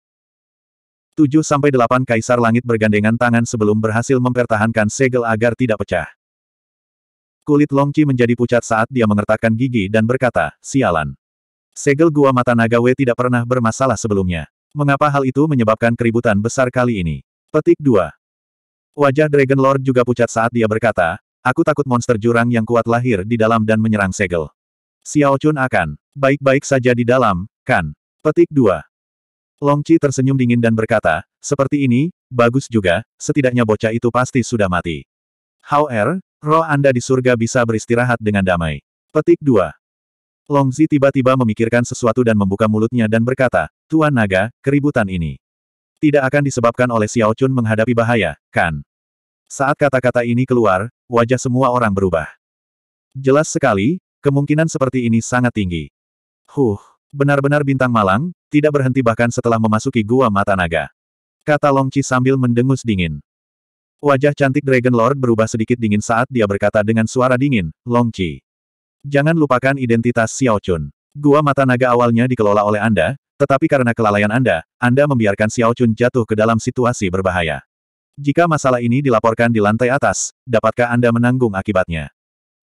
Tujuh sampai delapan kaisar langit bergandengan tangan sebelum berhasil mempertahankan segel agar tidak pecah. Kulit Longqi menjadi pucat saat dia mengertakkan gigi dan berkata, sialan. Segel gua mata naga Wei tidak pernah bermasalah sebelumnya. Mengapa hal itu menyebabkan keributan besar kali ini? Petik 2. Wajah Dragon Lord juga pucat saat dia berkata, aku takut monster jurang yang kuat lahir di dalam dan menyerang segel. Xiao Chun akan baik-baik saja di dalam, kan? Petik 2. tersenyum dingin dan berkata, seperti ini, bagus juga, setidaknya bocah itu pasti sudah mati. How er, Roh Anda di surga bisa beristirahat dengan damai. Petik 2. Longzi tiba-tiba memikirkan sesuatu dan membuka mulutnya dan berkata, Tuan Naga, keributan ini tidak akan disebabkan oleh Xiao Chun menghadapi bahaya, kan? Saat kata-kata ini keluar, wajah semua orang berubah. Jelas sekali, kemungkinan seperti ini sangat tinggi. Huh, benar-benar bintang malang, tidak berhenti bahkan setelah memasuki gua mata naga. Kata Longci sambil mendengus dingin. Wajah cantik Dragon Lord berubah sedikit dingin saat dia berkata dengan suara dingin, Long Qi. Jangan lupakan identitas Xiao Chun. Gua mata naga awalnya dikelola oleh Anda, tetapi karena kelalaian Anda, Anda membiarkan Xiao Chun jatuh ke dalam situasi berbahaya. Jika masalah ini dilaporkan di lantai atas, dapatkah Anda menanggung akibatnya?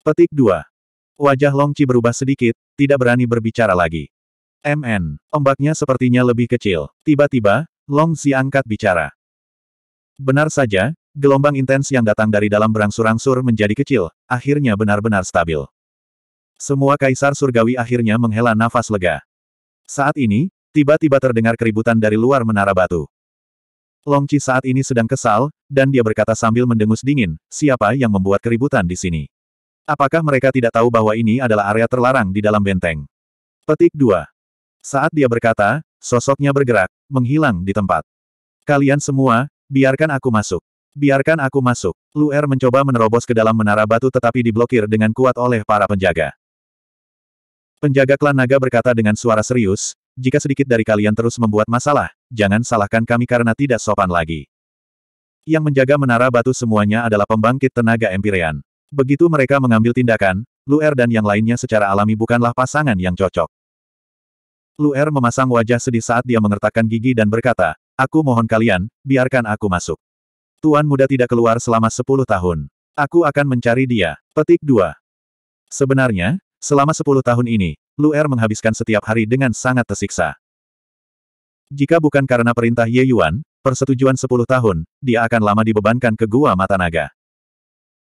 Petik 2. Wajah Long Qi berubah sedikit, tidak berani berbicara lagi. MN, ombaknya sepertinya lebih kecil. Tiba-tiba, Long Xi angkat bicara. Benar saja, Gelombang intens yang datang dari dalam berangsur-angsur menjadi kecil, akhirnya benar-benar stabil. Semua kaisar surgawi akhirnya menghela nafas lega. Saat ini, tiba-tiba terdengar keributan dari luar menara batu. Longchi saat ini sedang kesal, dan dia berkata sambil mendengus dingin, siapa yang membuat keributan di sini? Apakah mereka tidak tahu bahwa ini adalah area terlarang di dalam benteng? Petik 2. Saat dia berkata, sosoknya bergerak, menghilang di tempat. Kalian semua, biarkan aku masuk. Biarkan aku masuk. Luer mencoba menerobos ke dalam menara batu tetapi diblokir dengan kuat oleh para penjaga. Penjaga klan naga berkata dengan suara serius, jika sedikit dari kalian terus membuat masalah, jangan salahkan kami karena tidak sopan lagi. Yang menjaga menara batu semuanya adalah pembangkit tenaga Empyrean. Begitu mereka mengambil tindakan, Luer dan yang lainnya secara alami bukanlah pasangan yang cocok. Luer memasang wajah sedih saat dia mengertakkan gigi dan berkata, Aku mohon kalian, biarkan aku masuk. Tuan muda tidak keluar selama sepuluh tahun. Aku akan mencari dia. Petik 2. Sebenarnya, selama sepuluh tahun ini, Luer menghabiskan setiap hari dengan sangat tersiksa. Jika bukan karena perintah Ye Yuan, persetujuan sepuluh tahun, dia akan lama dibebankan ke Gua Mata Naga.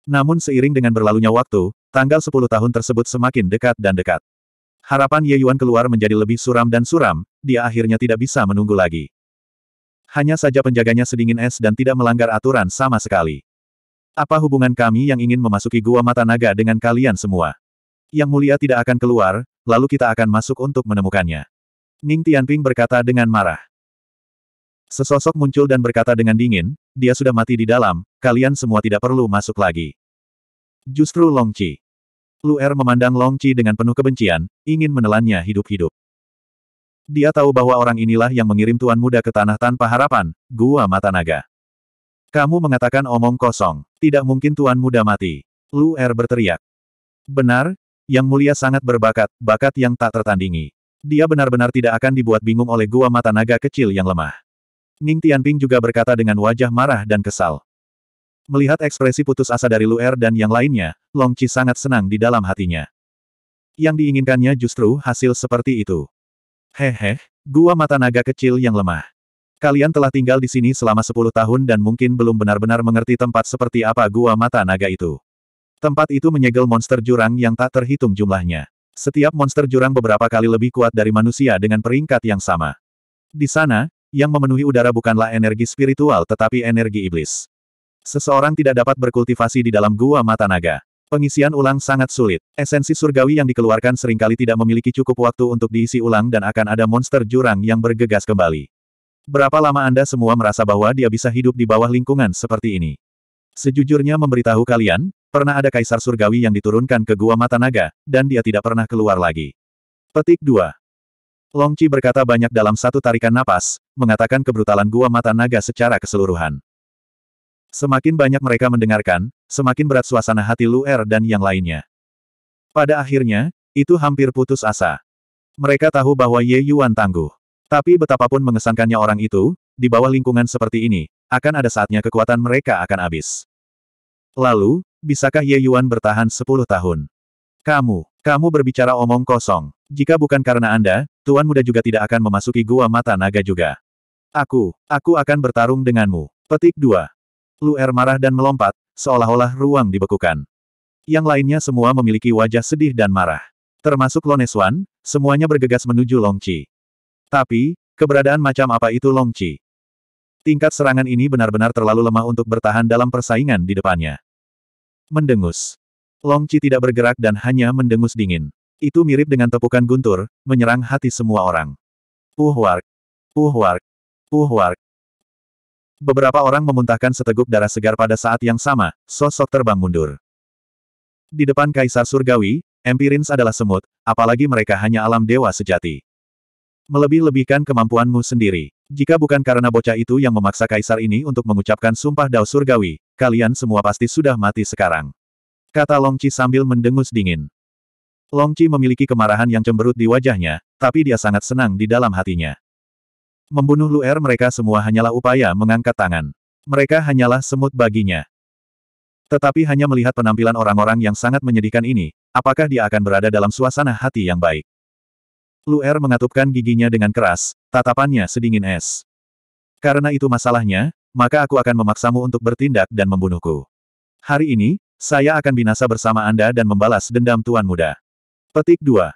Namun seiring dengan berlalunya waktu, tanggal sepuluh tahun tersebut semakin dekat dan dekat. Harapan Ye Yuan keluar menjadi lebih suram dan suram, dia akhirnya tidak bisa menunggu lagi. Hanya saja penjaganya sedingin es dan tidak melanggar aturan sama sekali. Apa hubungan kami yang ingin memasuki gua mata naga dengan kalian semua? Yang mulia tidak akan keluar, lalu kita akan masuk untuk menemukannya. Ning Tianping berkata dengan marah. Sesosok muncul dan berkata dengan dingin, dia sudah mati di dalam, kalian semua tidak perlu masuk lagi. Justru Long Qi. Lu Er memandang Long Qi dengan penuh kebencian, ingin menelannya hidup-hidup. Dia tahu bahwa orang inilah yang mengirim tuan muda ke tanah tanpa harapan, gua mata naga. Kamu mengatakan omong kosong. Tidak mungkin tuan muda mati. Lu Er berteriak. Benar, yang mulia sangat berbakat, bakat yang tak tertandingi. Dia benar-benar tidak akan dibuat bingung oleh gua mata naga kecil yang lemah. Ning Tianping juga berkata dengan wajah marah dan kesal. Melihat ekspresi putus asa dari Lu er dan yang lainnya, Long Qi sangat senang di dalam hatinya. Yang diinginkannya justru hasil seperti itu. Hehe, gua mata naga kecil yang lemah. Kalian telah tinggal di sini selama sepuluh tahun dan mungkin belum benar-benar mengerti tempat seperti apa gua mata naga itu. Tempat itu menyegel monster jurang yang tak terhitung jumlahnya. Setiap monster jurang beberapa kali lebih kuat dari manusia dengan peringkat yang sama. Di sana, yang memenuhi udara bukanlah energi spiritual tetapi energi iblis. Seseorang tidak dapat berkultivasi di dalam gua mata naga. Pengisian ulang sangat sulit. Esensi surgawi yang dikeluarkan seringkali tidak memiliki cukup waktu untuk diisi ulang dan akan ada monster jurang yang bergegas kembali. Berapa lama Anda semua merasa bahwa dia bisa hidup di bawah lingkungan seperti ini? Sejujurnya memberitahu kalian, pernah ada kaisar surgawi yang diturunkan ke Gua Mata Naga, dan dia tidak pernah keluar lagi. Petik 2. Longchi berkata banyak dalam satu tarikan napas, mengatakan kebrutalan Gua Mata Naga secara keseluruhan. Semakin banyak mereka mendengarkan, semakin berat suasana hati Lu Er dan yang lainnya. Pada akhirnya, itu hampir putus asa. Mereka tahu bahwa Ye Yuan tangguh. Tapi betapapun mengesankannya orang itu, di bawah lingkungan seperti ini, akan ada saatnya kekuatan mereka akan habis. Lalu, bisakah Ye Yuan bertahan 10 tahun? Kamu, kamu berbicara omong kosong. Jika bukan karena Anda, Tuan Muda juga tidak akan memasuki gua mata naga juga. Aku, aku akan bertarung denganmu. Petik 2. Luer marah dan melompat, seolah-olah ruang dibekukan. Yang lainnya semua memiliki wajah sedih dan marah. Termasuk Loneswan, semuanya bergegas menuju Longci. Tapi, keberadaan macam apa itu Longci? Tingkat serangan ini benar-benar terlalu lemah untuk bertahan dalam persaingan di depannya. Mendengus. Longci tidak bergerak dan hanya mendengus dingin. Itu mirip dengan tepukan guntur, menyerang hati semua orang. Uhwark. Uhwark. Uhwark. Beberapa orang memuntahkan seteguk darah segar pada saat yang sama, sosok terbang mundur. Di depan Kaisar Surgawi, Empirins adalah semut, apalagi mereka hanya alam dewa sejati. Melebih-lebihkan kemampuanmu sendiri. Jika bukan karena bocah itu yang memaksa Kaisar ini untuk mengucapkan sumpah dao surgawi, kalian semua pasti sudah mati sekarang. Kata Longchi sambil mendengus dingin. Longchi memiliki kemarahan yang cemberut di wajahnya, tapi dia sangat senang di dalam hatinya. Membunuh Luer mereka semua hanyalah upaya mengangkat tangan. Mereka hanyalah semut baginya. Tetapi hanya melihat penampilan orang-orang yang sangat menyedihkan ini, apakah dia akan berada dalam suasana hati yang baik? Luer mengatupkan giginya dengan keras, tatapannya sedingin es. Karena itu masalahnya, maka aku akan memaksamu untuk bertindak dan membunuhku. Hari ini, saya akan binasa bersama Anda dan membalas dendam Tuan Muda. Petik 2.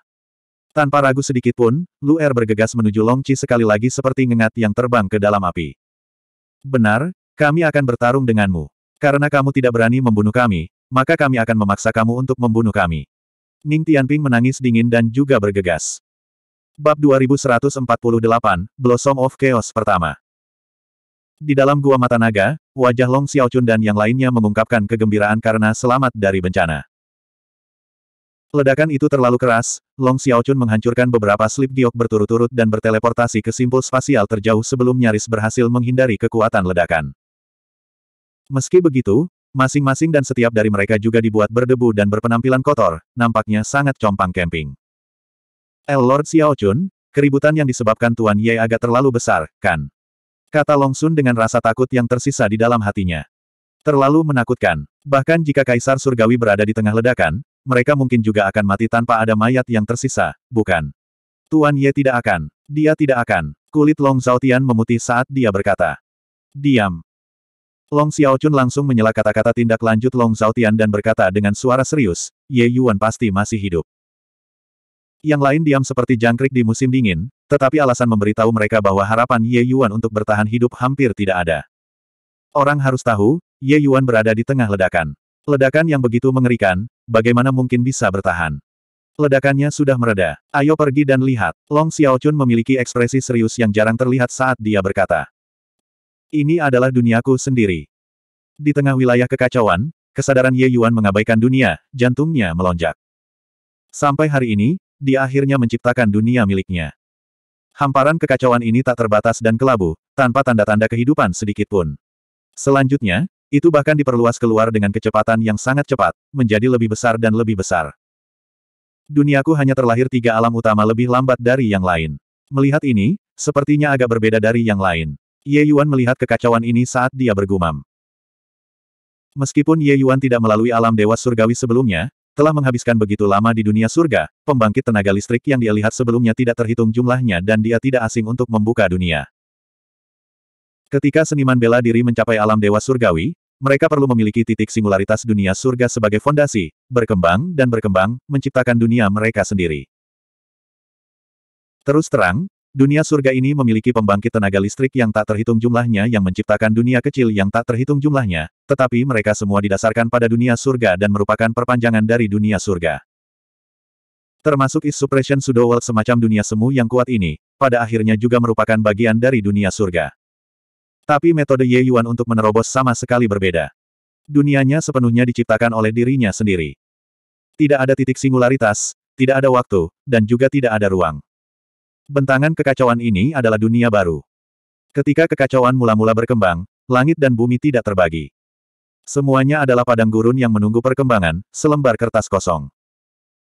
Tanpa ragu sedikit pun, Lu Er bergegas menuju Long Chi sekali lagi seperti ngengat yang terbang ke dalam api. Benar, kami akan bertarung denganmu. Karena kamu tidak berani membunuh kami, maka kami akan memaksa kamu untuk membunuh kami. Ning Tianping menangis dingin dan juga bergegas. Bab 2148, Blossom of Chaos pertama. Di dalam gua mata naga, wajah Long Xiaochun dan yang lainnya mengungkapkan kegembiraan karena selamat dari bencana. Ledakan itu terlalu keras, Long Xiaochun menghancurkan beberapa slip giok berturut-turut dan berteleportasi ke simpul spasial terjauh sebelum nyaris berhasil menghindari kekuatan ledakan. Meski begitu, masing-masing dan setiap dari mereka juga dibuat berdebu dan berpenampilan kotor, nampaknya sangat compang camping. El Lord Xiaochun, keributan yang disebabkan Tuan Ye agak terlalu besar, kan? Kata Long Sun dengan rasa takut yang tersisa di dalam hatinya. Terlalu menakutkan. Bahkan jika Kaisar Surgawi berada di tengah ledakan, mereka mungkin juga akan mati tanpa ada mayat yang tersisa, bukan? Tuan Ye tidak akan. Dia tidak akan. Kulit Long Zhaotian memutih saat dia berkata. Diam. Long Xiaochun langsung menyela kata-kata tindak lanjut Long Zhaotian dan berkata dengan suara serius, Ye Yuan pasti masih hidup. Yang lain diam seperti jangkrik di musim dingin, tetapi alasan memberitahu mereka bahwa harapan Ye Yuan untuk bertahan hidup hampir tidak ada. Orang harus tahu, Ye Yuan berada di tengah ledakan. Ledakan yang begitu mengerikan, bagaimana mungkin bisa bertahan? Ledakannya sudah mereda. Ayo pergi dan lihat. Long Xiaochun memiliki ekspresi serius yang jarang terlihat saat dia berkata. Ini adalah duniaku sendiri. Di tengah wilayah kekacauan, kesadaran Ye Yuan mengabaikan dunia, jantungnya melonjak. Sampai hari ini, dia akhirnya menciptakan dunia miliknya. Hamparan kekacauan ini tak terbatas dan kelabu, tanpa tanda-tanda kehidupan sedikitpun. Selanjutnya, itu bahkan diperluas keluar dengan kecepatan yang sangat cepat, menjadi lebih besar dan lebih besar. Duniaku hanya terlahir tiga alam utama lebih lambat dari yang lain. Melihat ini, sepertinya agak berbeda dari yang lain. Ye Yuan melihat kekacauan ini saat dia bergumam. Meskipun Ye Yuan tidak melalui alam dewa surgawi sebelumnya, telah menghabiskan begitu lama di dunia surga, pembangkit tenaga listrik yang dia lihat sebelumnya tidak terhitung jumlahnya dan dia tidak asing untuk membuka dunia. Ketika seniman bela diri mencapai alam dewa surgawi, mereka perlu memiliki titik singularitas dunia surga sebagai fondasi, berkembang dan berkembang, menciptakan dunia mereka sendiri. Terus terang, dunia surga ini memiliki pembangkit tenaga listrik yang tak terhitung jumlahnya yang menciptakan dunia kecil yang tak terhitung jumlahnya, tetapi mereka semua didasarkan pada dunia surga dan merupakan perpanjangan dari dunia surga. Termasuk is suppression pseudo semacam dunia semu yang kuat ini, pada akhirnya juga merupakan bagian dari dunia surga. Tapi metode Ye Yuan untuk menerobos sama sekali berbeda. Dunianya sepenuhnya diciptakan oleh dirinya sendiri. Tidak ada titik singularitas, tidak ada waktu, dan juga tidak ada ruang. Bentangan kekacauan ini adalah dunia baru. Ketika kekacauan mula-mula berkembang, langit dan bumi tidak terbagi. Semuanya adalah padang gurun yang menunggu perkembangan, selembar kertas kosong.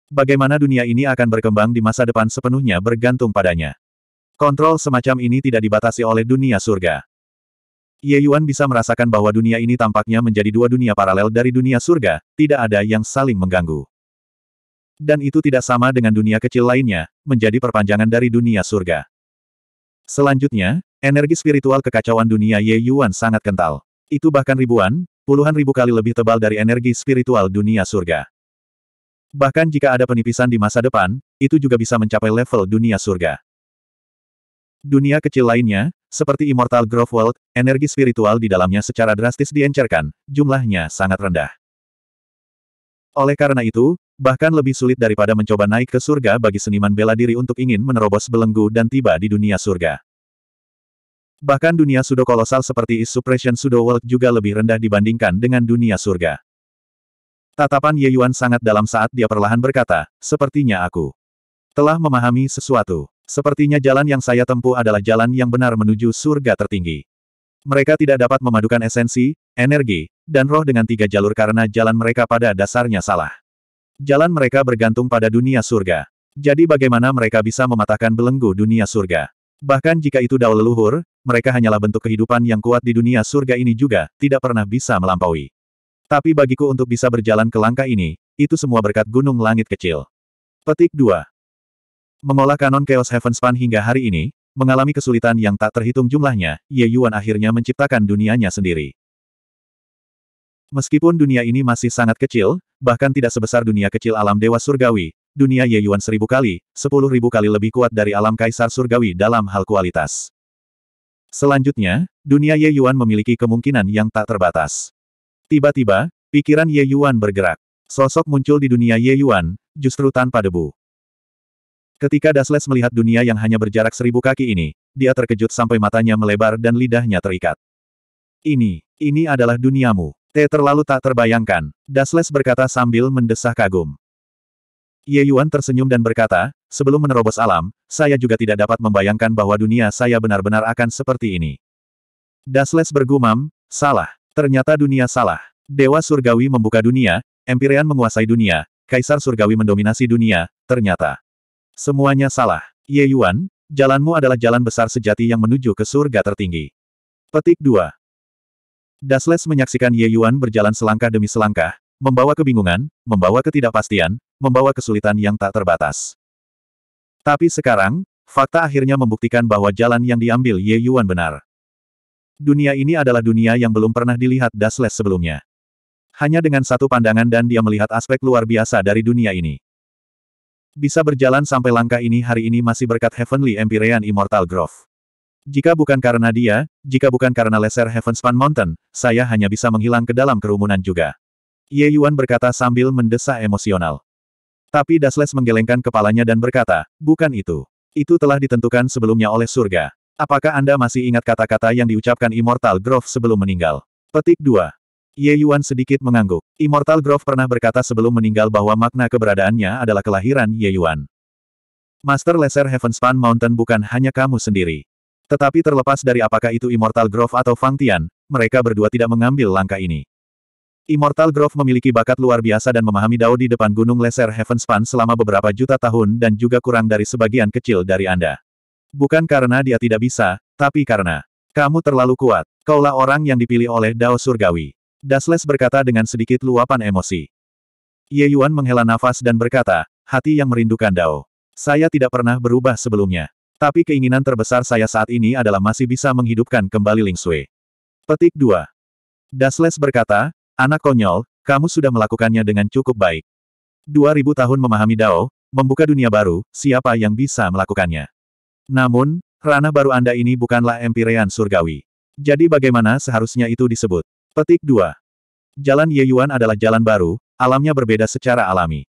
Bagaimana dunia ini akan berkembang di masa depan sepenuhnya bergantung padanya. Kontrol semacam ini tidak dibatasi oleh dunia surga. Ye Yuan bisa merasakan bahwa dunia ini tampaknya menjadi dua dunia paralel dari dunia surga, tidak ada yang saling mengganggu. Dan itu tidak sama dengan dunia kecil lainnya, menjadi perpanjangan dari dunia surga. Selanjutnya, energi spiritual kekacauan dunia Ye Yuan sangat kental. Itu bahkan ribuan, puluhan ribu kali lebih tebal dari energi spiritual dunia surga. Bahkan jika ada penipisan di masa depan, itu juga bisa mencapai level dunia surga. Dunia kecil lainnya, seperti Immortal Growth World, energi spiritual di dalamnya secara drastis diencerkan, jumlahnya sangat rendah. Oleh karena itu, bahkan lebih sulit daripada mencoba naik ke surga bagi seniman bela diri untuk ingin menerobos belenggu dan tiba di dunia surga. Bahkan dunia sudo kolosal seperti Is Suppression Sudo World juga lebih rendah dibandingkan dengan dunia surga. Tatapan Ye Yuan sangat dalam saat dia perlahan berkata, sepertinya aku telah memahami sesuatu. Sepertinya jalan yang saya tempuh adalah jalan yang benar menuju surga tertinggi. Mereka tidak dapat memadukan esensi, energi, dan roh dengan tiga jalur karena jalan mereka pada dasarnya salah. Jalan mereka bergantung pada dunia surga. Jadi bagaimana mereka bisa mematahkan belenggu dunia surga? Bahkan jika itu dao leluhur, mereka hanyalah bentuk kehidupan yang kuat di dunia surga ini juga, tidak pernah bisa melampaui. Tapi bagiku untuk bisa berjalan ke langkah ini, itu semua berkat gunung langit kecil. Petik 2. Mengolah kanon Chaos Heavenspan hingga hari ini, mengalami kesulitan yang tak terhitung jumlahnya, Ye Yuan akhirnya menciptakan dunianya sendiri. Meskipun dunia ini masih sangat kecil, bahkan tidak sebesar dunia kecil alam Dewa Surgawi, dunia Ye Yuan seribu kali, sepuluh ribu kali lebih kuat dari alam Kaisar Surgawi dalam hal kualitas. Selanjutnya, dunia Ye Yuan memiliki kemungkinan yang tak terbatas. Tiba-tiba, pikiran Ye Yuan bergerak. Sosok muncul di dunia Ye Yuan, justru tanpa debu. Ketika Dasles melihat dunia yang hanya berjarak seribu kaki ini, dia terkejut sampai matanya melebar dan lidahnya terikat. Ini, ini adalah duniamu. T terlalu tak terbayangkan, Dasles berkata sambil mendesah kagum. Ye Yuan tersenyum dan berkata, sebelum menerobos alam, saya juga tidak dapat membayangkan bahwa dunia saya benar-benar akan seperti ini. Dasles bergumam, salah. Ternyata dunia salah. Dewa Surgawi membuka dunia, Empyrean menguasai dunia, Kaisar Surgawi mendominasi dunia, ternyata. Semuanya salah. Ye Yuan, jalanmu adalah jalan besar sejati yang menuju ke surga tertinggi. Petik 2. Dasles menyaksikan Ye Yuan berjalan selangkah demi selangkah, membawa kebingungan, membawa ketidakpastian, membawa kesulitan yang tak terbatas. Tapi sekarang, fakta akhirnya membuktikan bahwa jalan yang diambil Ye Yuan benar. Dunia ini adalah dunia yang belum pernah dilihat Dasles sebelumnya. Hanya dengan satu pandangan dan dia melihat aspek luar biasa dari dunia ini. Bisa berjalan sampai langkah ini hari ini masih berkat Heavenly Empyrean Immortal Grove. Jika bukan karena dia, jika bukan karena Lesser Heavenspan Mountain, saya hanya bisa menghilang ke dalam kerumunan juga. Ye Yuan berkata sambil mendesah emosional. Tapi Dasles menggelengkan kepalanya dan berkata, bukan itu. Itu telah ditentukan sebelumnya oleh surga. Apakah Anda masih ingat kata-kata yang diucapkan Immortal Grove sebelum meninggal? Petik 2. Ye Yuan sedikit mengangguk. Immortal Grove pernah berkata sebelum meninggal bahwa makna keberadaannya adalah kelahiran Ye Yuan. Master Lesser Heavenspan Mountain bukan hanya kamu sendiri. Tetapi terlepas dari apakah itu Immortal Grove atau Fang Tian, mereka berdua tidak mengambil langkah ini. Immortal Grove memiliki bakat luar biasa dan memahami Dao di depan Gunung Lesser Heavenspan selama beberapa juta tahun dan juga kurang dari sebagian kecil dari Anda. Bukan karena dia tidak bisa, tapi karena kamu terlalu kuat. Kaulah orang yang dipilih oleh Dao Surgawi. Dasles berkata dengan sedikit luapan emosi. Ye Yuan menghela nafas dan berkata, hati yang merindukan Dao. Saya tidak pernah berubah sebelumnya. Tapi keinginan terbesar saya saat ini adalah masih bisa menghidupkan kembali Ling Sui. Petik 2. Dasles berkata, anak konyol, kamu sudah melakukannya dengan cukup baik. 2000 tahun memahami Dao, membuka dunia baru, siapa yang bisa melakukannya? Namun, ranah baru Anda ini bukanlah empirean surgawi. Jadi bagaimana seharusnya itu disebut? Petik 2. Jalan Ye Yuan adalah jalan baru, alamnya berbeda secara alami.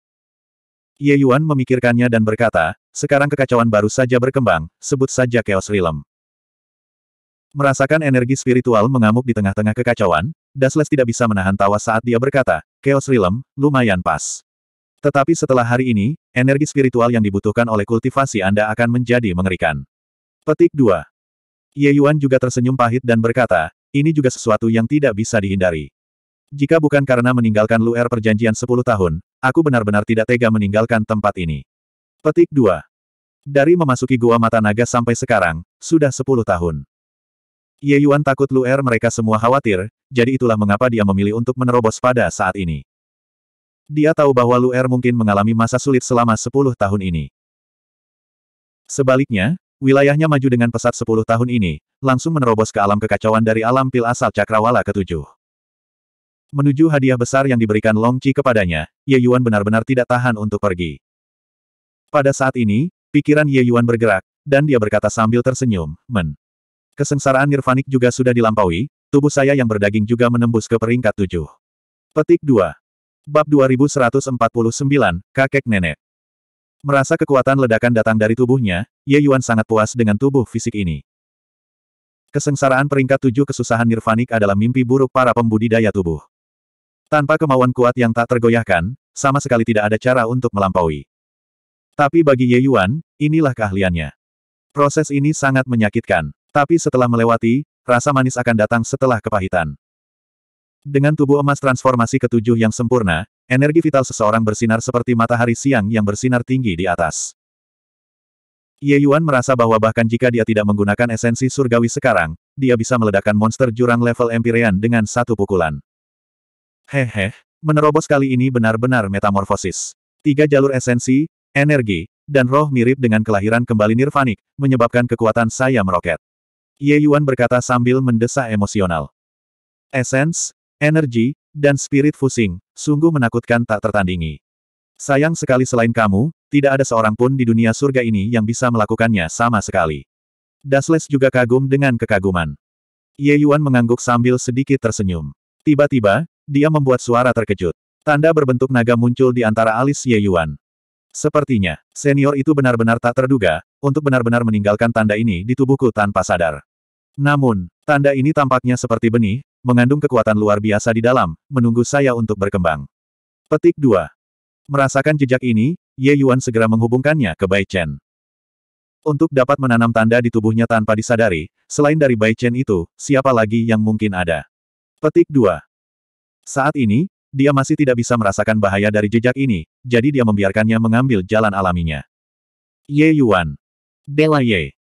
Ye Yuan memikirkannya dan berkata, sekarang kekacauan baru saja berkembang, sebut saja Chaos Realm. Merasakan energi spiritual mengamuk di tengah-tengah kekacauan, Dasles tidak bisa menahan tawa saat dia berkata, Chaos Realm, lumayan pas. Tetapi setelah hari ini, energi spiritual yang dibutuhkan oleh kultivasi Anda akan menjadi mengerikan. Petik 2. Ye Yuan juga tersenyum pahit dan berkata, ini juga sesuatu yang tidak bisa dihindari. Jika bukan karena meninggalkan luar er perjanjian 10 tahun, aku benar-benar tidak tega meninggalkan tempat ini. Petik 2. Dari memasuki gua mata naga sampai sekarang, sudah 10 tahun. Ye Yuan takut luar er mereka semua khawatir, jadi itulah mengapa dia memilih untuk menerobos pada saat ini. Dia tahu bahwa luar er mungkin mengalami masa sulit selama 10 tahun ini. Sebaliknya, Wilayahnya maju dengan pesat sepuluh tahun ini, langsung menerobos ke alam kekacauan dari alam pil asal cakrawala ketujuh. Menuju hadiah besar yang diberikan Long Qi kepadanya, Ye Yuan benar-benar tidak tahan untuk pergi. Pada saat ini, pikiran Ye Yuan bergerak, dan dia berkata sambil tersenyum, Men. Kesengsaraan nirvanik juga sudah dilampaui, tubuh saya yang berdaging juga menembus ke peringkat tujuh. Petik 2. Bab 2149, Kakek Nenek. Merasa kekuatan ledakan datang dari tubuhnya, Ye Yuan sangat puas dengan tubuh fisik ini. Kesengsaraan peringkat tujuh kesusahan nirvanik adalah mimpi buruk para pembudidaya tubuh. Tanpa kemauan kuat yang tak tergoyahkan, sama sekali tidak ada cara untuk melampaui. Tapi bagi Ye Yuan, inilah keahliannya. Proses ini sangat menyakitkan. Tapi setelah melewati, rasa manis akan datang setelah kepahitan. Dengan tubuh emas transformasi ketujuh yang sempurna, Energi vital seseorang bersinar seperti matahari siang yang bersinar tinggi di atas. Ye Yuan merasa bahwa bahkan jika dia tidak menggunakan esensi surgawi sekarang, dia bisa meledakkan monster jurang level Empyrean dengan satu pukulan. Hehe, menerobos kali ini benar-benar metamorfosis. Tiga jalur esensi, energi, dan roh mirip dengan kelahiran kembali nirvanik, menyebabkan kekuatan saya meroket. Ye Yuan berkata sambil mendesah emosional. Esens, energi, dan spirit fusing, Sungguh menakutkan tak tertandingi. Sayang sekali selain kamu, tidak ada seorang pun di dunia surga ini yang bisa melakukannya sama sekali. Dasles juga kagum dengan kekaguman. Ye Yuan mengangguk sambil sedikit tersenyum. Tiba-tiba, dia membuat suara terkejut. Tanda berbentuk naga muncul di antara alis Ye Yuan. Sepertinya, senior itu benar-benar tak terduga, untuk benar-benar meninggalkan tanda ini di tubuhku tanpa sadar. Namun, tanda ini tampaknya seperti benih, mengandung kekuatan luar biasa di dalam, menunggu saya untuk berkembang. Petik 2. Merasakan jejak ini, Ye Yuan segera menghubungkannya ke Bai Chen. Untuk dapat menanam tanda di tubuhnya tanpa disadari, selain dari Bai Chen itu, siapa lagi yang mungkin ada? Petik 2. Saat ini, dia masih tidak bisa merasakan bahaya dari jejak ini, jadi dia membiarkannya mengambil jalan alaminya. Ye Yuan. Bela Ye.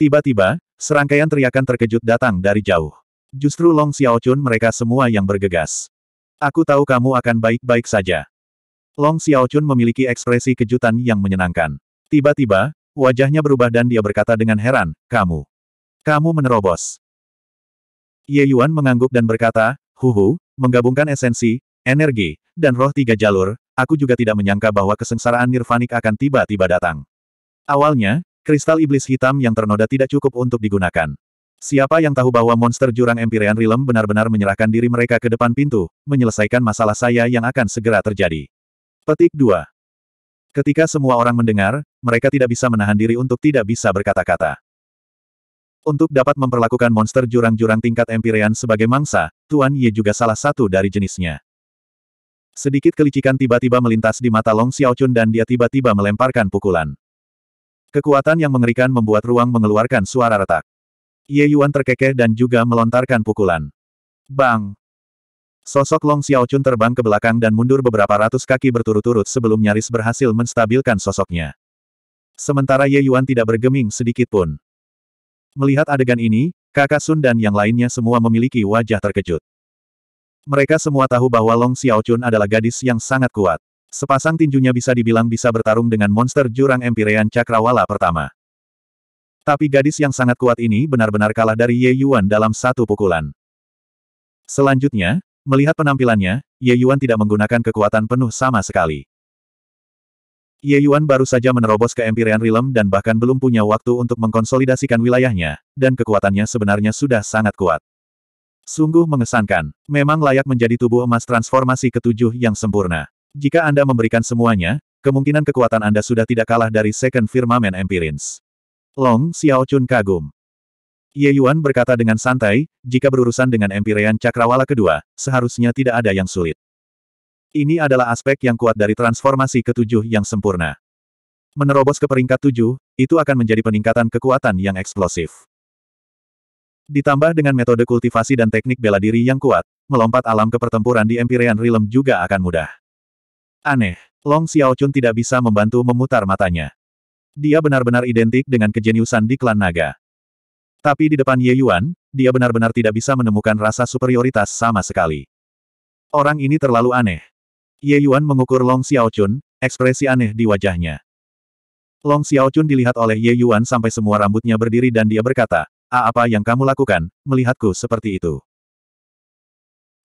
Tiba-tiba, serangkaian teriakan terkejut datang dari jauh. Justru Long Xiaochun mereka semua yang bergegas. Aku tahu kamu akan baik-baik saja. Long Xiaochun memiliki ekspresi kejutan yang menyenangkan. Tiba-tiba, wajahnya berubah dan dia berkata dengan heran, kamu. Kamu menerobos. Ye Yuan mengangguk dan berkata, huhu, menggabungkan esensi, energi, dan roh tiga jalur, aku juga tidak menyangka bahwa kesengsaraan nirvanik akan tiba-tiba datang. Awalnya, kristal iblis hitam yang ternoda tidak cukup untuk digunakan. Siapa yang tahu bahwa monster jurang Empyrean Realm benar-benar menyerahkan diri mereka ke depan pintu, menyelesaikan masalah saya yang akan segera terjadi. Petik 2. Ketika semua orang mendengar, mereka tidak bisa menahan diri untuk tidak bisa berkata-kata. Untuk dapat memperlakukan monster jurang-jurang tingkat Empyrean sebagai mangsa, Tuan Ye juga salah satu dari jenisnya. Sedikit kelicikan tiba-tiba melintas di mata Long Xiao Chun dan dia tiba-tiba melemparkan pukulan. Kekuatan yang mengerikan membuat ruang mengeluarkan suara retak. Ye Yuan terkekeh dan juga melontarkan pukulan. Bang! Sosok Long Xiaochun terbang ke belakang dan mundur beberapa ratus kaki berturut-turut sebelum nyaris berhasil menstabilkan sosoknya. Sementara Ye Yuan tidak bergeming sedikit pun. Melihat adegan ini, kakak Sun dan yang lainnya semua memiliki wajah terkejut. Mereka semua tahu bahwa Long Xiaochun adalah gadis yang sangat kuat. Sepasang tinjunya bisa dibilang bisa bertarung dengan monster jurang Empyrean Cakrawala pertama. Tapi gadis yang sangat kuat ini benar-benar kalah dari Ye Yuan dalam satu pukulan. Selanjutnya, melihat penampilannya, Ye Yuan tidak menggunakan kekuatan penuh sama sekali. Ye Yuan baru saja menerobos ke Empyrean Realm dan bahkan belum punya waktu untuk mengkonsolidasikan wilayahnya, dan kekuatannya sebenarnya sudah sangat kuat. Sungguh mengesankan. Memang layak menjadi tubuh emas transformasi ketujuh yang sempurna. Jika Anda memberikan semuanya, kemungkinan kekuatan Anda sudah tidak kalah dari Second Firmament Empirins. Long Xiao Chun kagum. Ye Yuan berkata dengan santai, jika berurusan dengan Empirean Cakrawala kedua, seharusnya tidak ada yang sulit. Ini adalah aspek yang kuat dari transformasi ketujuh yang sempurna. Menerobos ke peringkat tujuh, itu akan menjadi peningkatan kekuatan yang eksplosif. Ditambah dengan metode kultivasi dan teknik bela diri yang kuat, melompat alam ke pertempuran di Empirean Realm juga akan mudah. Aneh, Long Xiao Chun tidak bisa membantu memutar matanya. Dia benar-benar identik dengan kejeniusan di klan naga. Tapi di depan Ye Yuan, dia benar-benar tidak bisa menemukan rasa superioritas sama sekali. Orang ini terlalu aneh. Ye Yuan mengukur Long Xiaochun, ekspresi aneh di wajahnya. Long Xiaochun dilihat oleh Ye Yuan sampai semua rambutnya berdiri dan dia berkata, A apa yang kamu lakukan, melihatku seperti itu.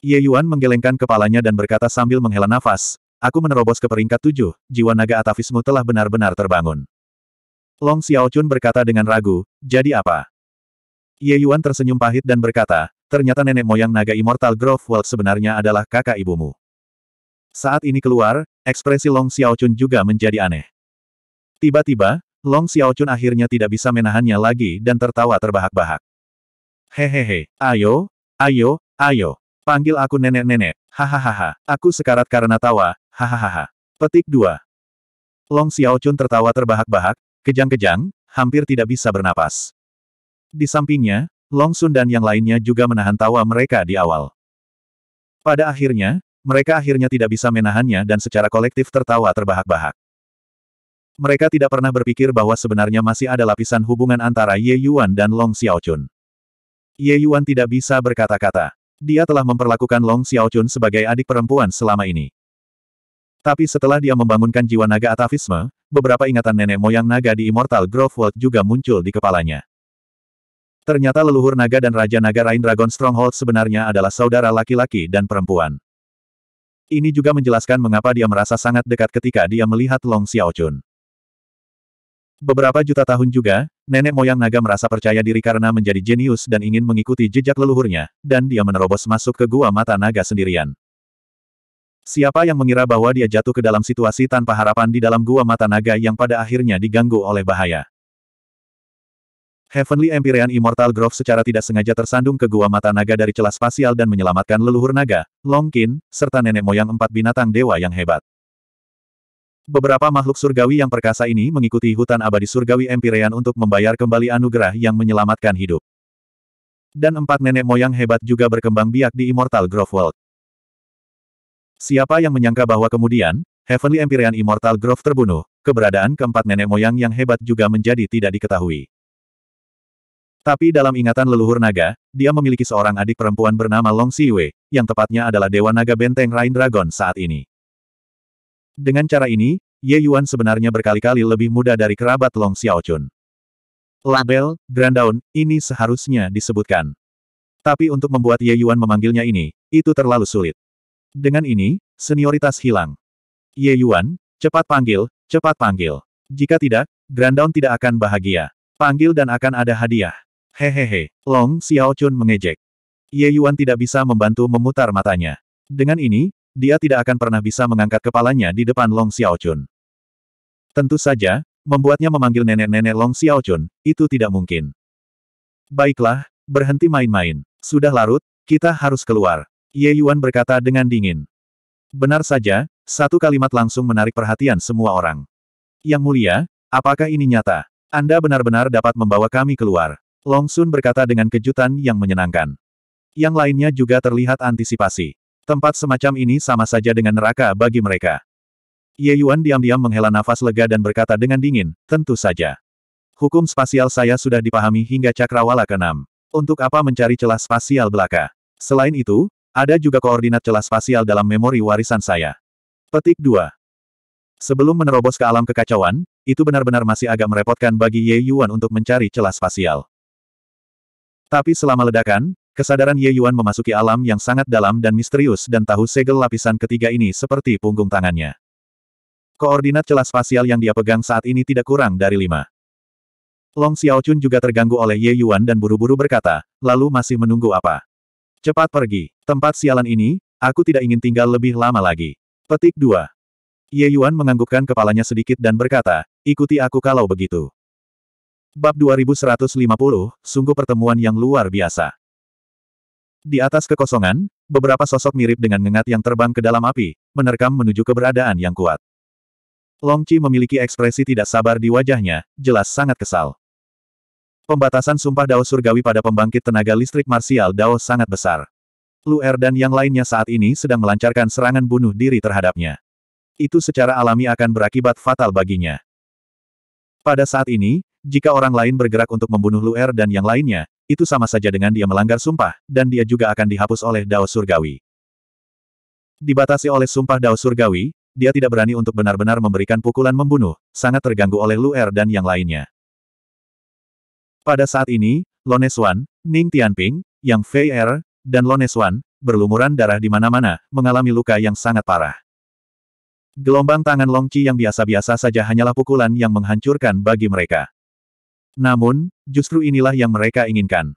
Ye Yuan menggelengkan kepalanya dan berkata sambil menghela nafas, Aku menerobos ke peringkat tujuh, jiwa naga atavismu telah benar-benar terbangun. Long Xiaochun berkata dengan ragu, jadi apa? Ye Yuan tersenyum pahit dan berkata, ternyata nenek moyang naga Immortal Grove World sebenarnya adalah kakak ibumu. Saat ini keluar, ekspresi Long Xiaochun juga menjadi aneh. Tiba-tiba, Long Xiaochun akhirnya tidak bisa menahannya lagi dan tertawa terbahak-bahak. Hehehe, ayo, ayo, ayo, panggil aku nenek-nenek, hahaha, aku sekarat karena tawa, hahaha. Petik 2. Long Xiaochun tertawa terbahak-bahak, Kejang-kejang, hampir tidak bisa bernapas. Di sampingnya, Long Sun dan yang lainnya juga menahan tawa mereka di awal. Pada akhirnya, mereka akhirnya tidak bisa menahannya dan secara kolektif tertawa terbahak-bahak. Mereka tidak pernah berpikir bahwa sebenarnya masih ada lapisan hubungan antara Ye Yuan dan Long Xiaochun. Ye Yuan tidak bisa berkata-kata. Dia telah memperlakukan Long Xiaochun sebagai adik perempuan selama ini. Tapi setelah dia membangunkan jiwa naga atavisme, beberapa ingatan nenek moyang naga di Immortal Grove World juga muncul di kepalanya. Ternyata leluhur naga dan Raja Naga Rain Dragon Stronghold sebenarnya adalah saudara laki-laki dan perempuan. Ini juga menjelaskan mengapa dia merasa sangat dekat ketika dia melihat Long Xiaochun. Beberapa juta tahun juga, nenek moyang naga merasa percaya diri karena menjadi jenius dan ingin mengikuti jejak leluhurnya, dan dia menerobos masuk ke gua mata naga sendirian. Siapa yang mengira bahwa dia jatuh ke dalam situasi tanpa harapan di dalam gua mata naga yang pada akhirnya diganggu oleh bahaya? Heavenly Empyrean Immortal Grove secara tidak sengaja tersandung ke gua mata naga dari celah spasial dan menyelamatkan leluhur naga, Longkin, serta nenek moyang empat binatang dewa yang hebat. Beberapa makhluk surgawi yang perkasa ini mengikuti hutan abadi surgawi Empirean untuk membayar kembali anugerah yang menyelamatkan hidup. Dan empat nenek moyang hebat juga berkembang biak di Immortal Grove World. Siapa yang menyangka bahwa kemudian, Heavenly Empyrean Immortal Grove terbunuh, keberadaan keempat nenek moyang yang hebat juga menjadi tidak diketahui. Tapi dalam ingatan leluhur naga, dia memiliki seorang adik perempuan bernama Long Siwe, yang tepatnya adalah Dewa Naga Benteng Rain Dragon saat ini. Dengan cara ini, Ye Yuan sebenarnya berkali-kali lebih muda dari kerabat Long Xiaochun. Label, Grand Down, ini seharusnya disebutkan. Tapi untuk membuat Ye Yuan memanggilnya ini, itu terlalu sulit. Dengan ini, senioritas hilang. Ye Yuan, cepat panggil, cepat panggil. Jika tidak, Grandown tidak akan bahagia. Panggil dan akan ada hadiah. Hehehe, Long Xiao Chun mengejek. Ye Yuan tidak bisa membantu memutar matanya. Dengan ini, dia tidak akan pernah bisa mengangkat kepalanya di depan Long Xiao Chun. Tentu saja, membuatnya memanggil nenek-nenek Long Xiao Chun itu tidak mungkin. Baiklah, berhenti main-main. Sudah larut, kita harus keluar. Ye Yuan berkata dengan dingin. Benar saja, satu kalimat langsung menarik perhatian semua orang. Yang mulia, apakah ini nyata? Anda benar-benar dapat membawa kami keluar. Long Sun berkata dengan kejutan yang menyenangkan. Yang lainnya juga terlihat antisipasi. Tempat semacam ini sama saja dengan neraka bagi mereka. Ye Yuan diam-diam menghela nafas lega dan berkata dengan dingin, tentu saja. Hukum spasial saya sudah dipahami hingga cakrawala keenam. Untuk apa mencari celah spasial belaka? Selain itu, ada juga koordinat celah spasial dalam memori warisan saya. Petik 2. Sebelum menerobos ke alam kekacauan, itu benar-benar masih agak merepotkan bagi Ye Yuan untuk mencari celah spasial. Tapi selama ledakan, kesadaran Ye Yuan memasuki alam yang sangat dalam dan misterius dan tahu segel lapisan ketiga ini seperti punggung tangannya. Koordinat celah spasial yang dia pegang saat ini tidak kurang dari lima. Long Xiao Chun juga terganggu oleh Ye Yuan dan buru-buru berkata, lalu masih menunggu apa? Cepat pergi. Tempat sialan ini, aku tidak ingin tinggal lebih lama lagi. Petik 2. Ye Yuan menganggukkan kepalanya sedikit dan berkata, ikuti aku kalau begitu. Bab 2150, sungguh pertemuan yang luar biasa. Di atas kekosongan, beberapa sosok mirip dengan ngengat yang terbang ke dalam api, menerkam menuju keberadaan yang kuat. Long Qi memiliki ekspresi tidak sabar di wajahnya, jelas sangat kesal. Pembatasan sumpah Dao Surgawi pada pembangkit tenaga listrik marsial Dao sangat besar. Lu Er dan yang lainnya saat ini sedang melancarkan serangan bunuh diri terhadapnya. Itu secara alami akan berakibat fatal baginya. Pada saat ini, jika orang lain bergerak untuk membunuh Lu Er dan yang lainnya, itu sama saja dengan dia melanggar sumpah, dan dia juga akan dihapus oleh Dao Surgawi. Dibatasi oleh sumpah Dao Surgawi, dia tidak berani untuk benar-benar memberikan pukulan membunuh, sangat terganggu oleh Lu Er dan yang lainnya. Pada saat ini, Lonesuan, Ning Tianping, Yang Fei Er, dan Loneswan, berlumuran darah di mana-mana, mengalami luka yang sangat parah. Gelombang tangan Longqi yang biasa-biasa saja hanyalah pukulan yang menghancurkan bagi mereka. Namun, justru inilah yang mereka inginkan.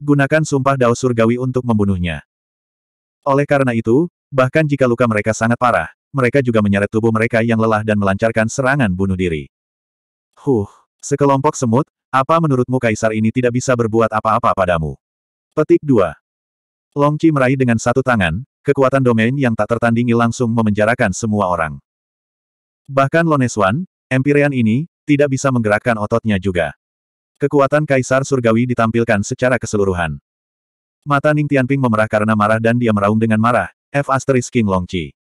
Gunakan sumpah Dao Surgawi untuk membunuhnya. Oleh karena itu, bahkan jika luka mereka sangat parah, mereka juga menyeret tubuh mereka yang lelah dan melancarkan serangan bunuh diri. Huh, sekelompok semut, apa menurutmu kaisar ini tidak bisa berbuat apa-apa padamu? Petik 2. Long Qi meraih dengan satu tangan, kekuatan domain yang tak tertandingi langsung memenjarakan semua orang. Bahkan Loneswan, Empyrean ini, tidak bisa menggerakkan ototnya juga. Kekuatan Kaisar Surgawi ditampilkan secara keseluruhan. Mata Ning Tianping memerah karena marah dan dia meraung dengan marah, F asteris King Long Qi.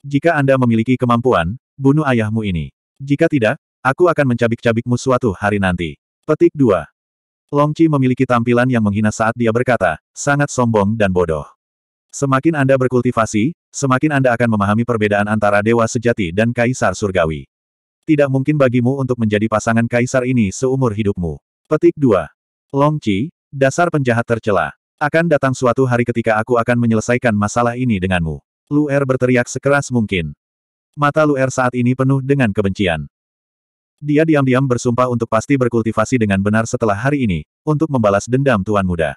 Jika Anda memiliki kemampuan, bunuh ayahmu ini. Jika tidak, aku akan mencabik-cabikmu suatu hari nanti. Petik 2. Long Qi memiliki tampilan yang menghina saat dia berkata, sangat sombong dan bodoh. Semakin Anda berkultivasi, semakin Anda akan memahami perbedaan antara dewa sejati dan kaisar surgawi. Tidak mungkin bagimu untuk menjadi pasangan kaisar ini seumur hidupmu. Petik 2. Qi, dasar penjahat tercela. Akan datang suatu hari ketika aku akan menyelesaikan masalah ini denganmu. Lu Er berteriak sekeras mungkin. Mata Lu Er saat ini penuh dengan kebencian. Dia diam-diam bersumpah untuk pasti berkultivasi dengan benar setelah hari ini, untuk membalas dendam Tuan Muda.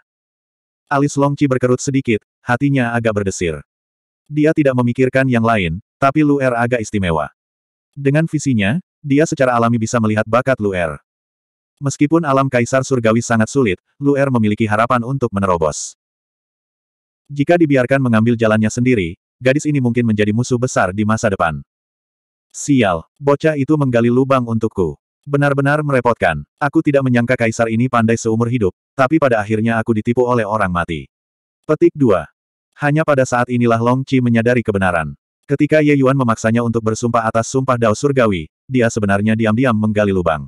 Alis Longci berkerut sedikit, hatinya agak berdesir. Dia tidak memikirkan yang lain, tapi Lu Er agak istimewa. Dengan visinya, dia secara alami bisa melihat bakat Lu er. Meskipun alam kaisar surgawi sangat sulit, Lu er memiliki harapan untuk menerobos. Jika dibiarkan mengambil jalannya sendiri, gadis ini mungkin menjadi musuh besar di masa depan. Sial, bocah itu menggali lubang untukku. Benar-benar merepotkan. Aku tidak menyangka kaisar ini pandai seumur hidup, tapi pada akhirnya aku ditipu oleh orang mati. Petik 2. Hanya pada saat inilah Long Qi menyadari kebenaran. Ketika Ye Yuan memaksanya untuk bersumpah atas sumpah Dao Surgawi, dia sebenarnya diam-diam menggali lubang.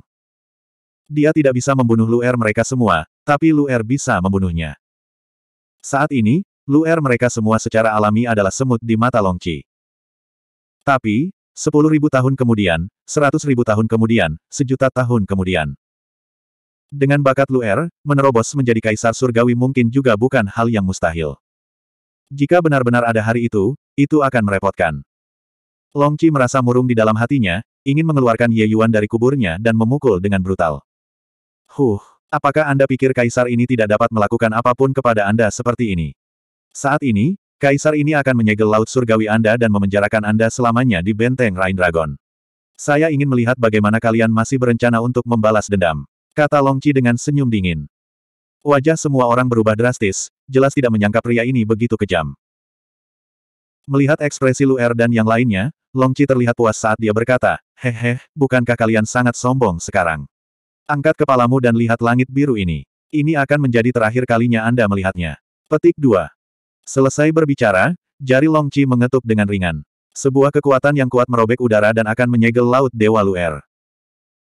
Dia tidak bisa membunuh Luer mereka semua, tapi Luer bisa membunuhnya. Saat ini, Luer mereka semua secara alami adalah semut di mata Long Qi. Tapi, Sepuluh ribu tahun kemudian, seratus ribu tahun kemudian, sejuta tahun kemudian. Dengan bakat Luer, menerobos menjadi kaisar surgawi mungkin juga bukan hal yang mustahil. Jika benar-benar ada hari itu, itu akan merepotkan. Longci merasa murung di dalam hatinya, ingin mengeluarkan Ye Yuan dari kuburnya dan memukul dengan brutal. Huh, apakah Anda pikir kaisar ini tidak dapat melakukan apapun kepada Anda seperti ini? Saat ini, Kaisar ini akan menyegel laut surgawi Anda dan memenjarakan Anda selamanya di benteng Rain Dragon. Saya ingin melihat bagaimana kalian masih berencana untuk membalas dendam. Kata Longci dengan senyum dingin. Wajah semua orang berubah drastis, jelas tidak menyangka pria ini begitu kejam. Melihat ekspresi Luer dan yang lainnya, Longci terlihat puas saat dia berkata, Hehe, bukankah kalian sangat sombong sekarang? Angkat kepalamu dan lihat langit biru ini. Ini akan menjadi terakhir kalinya Anda melihatnya. Petik 2. Selesai berbicara, jari Long Qi mengetuk dengan ringan. Sebuah kekuatan yang kuat merobek udara dan akan menyegel Laut Dewa Luer.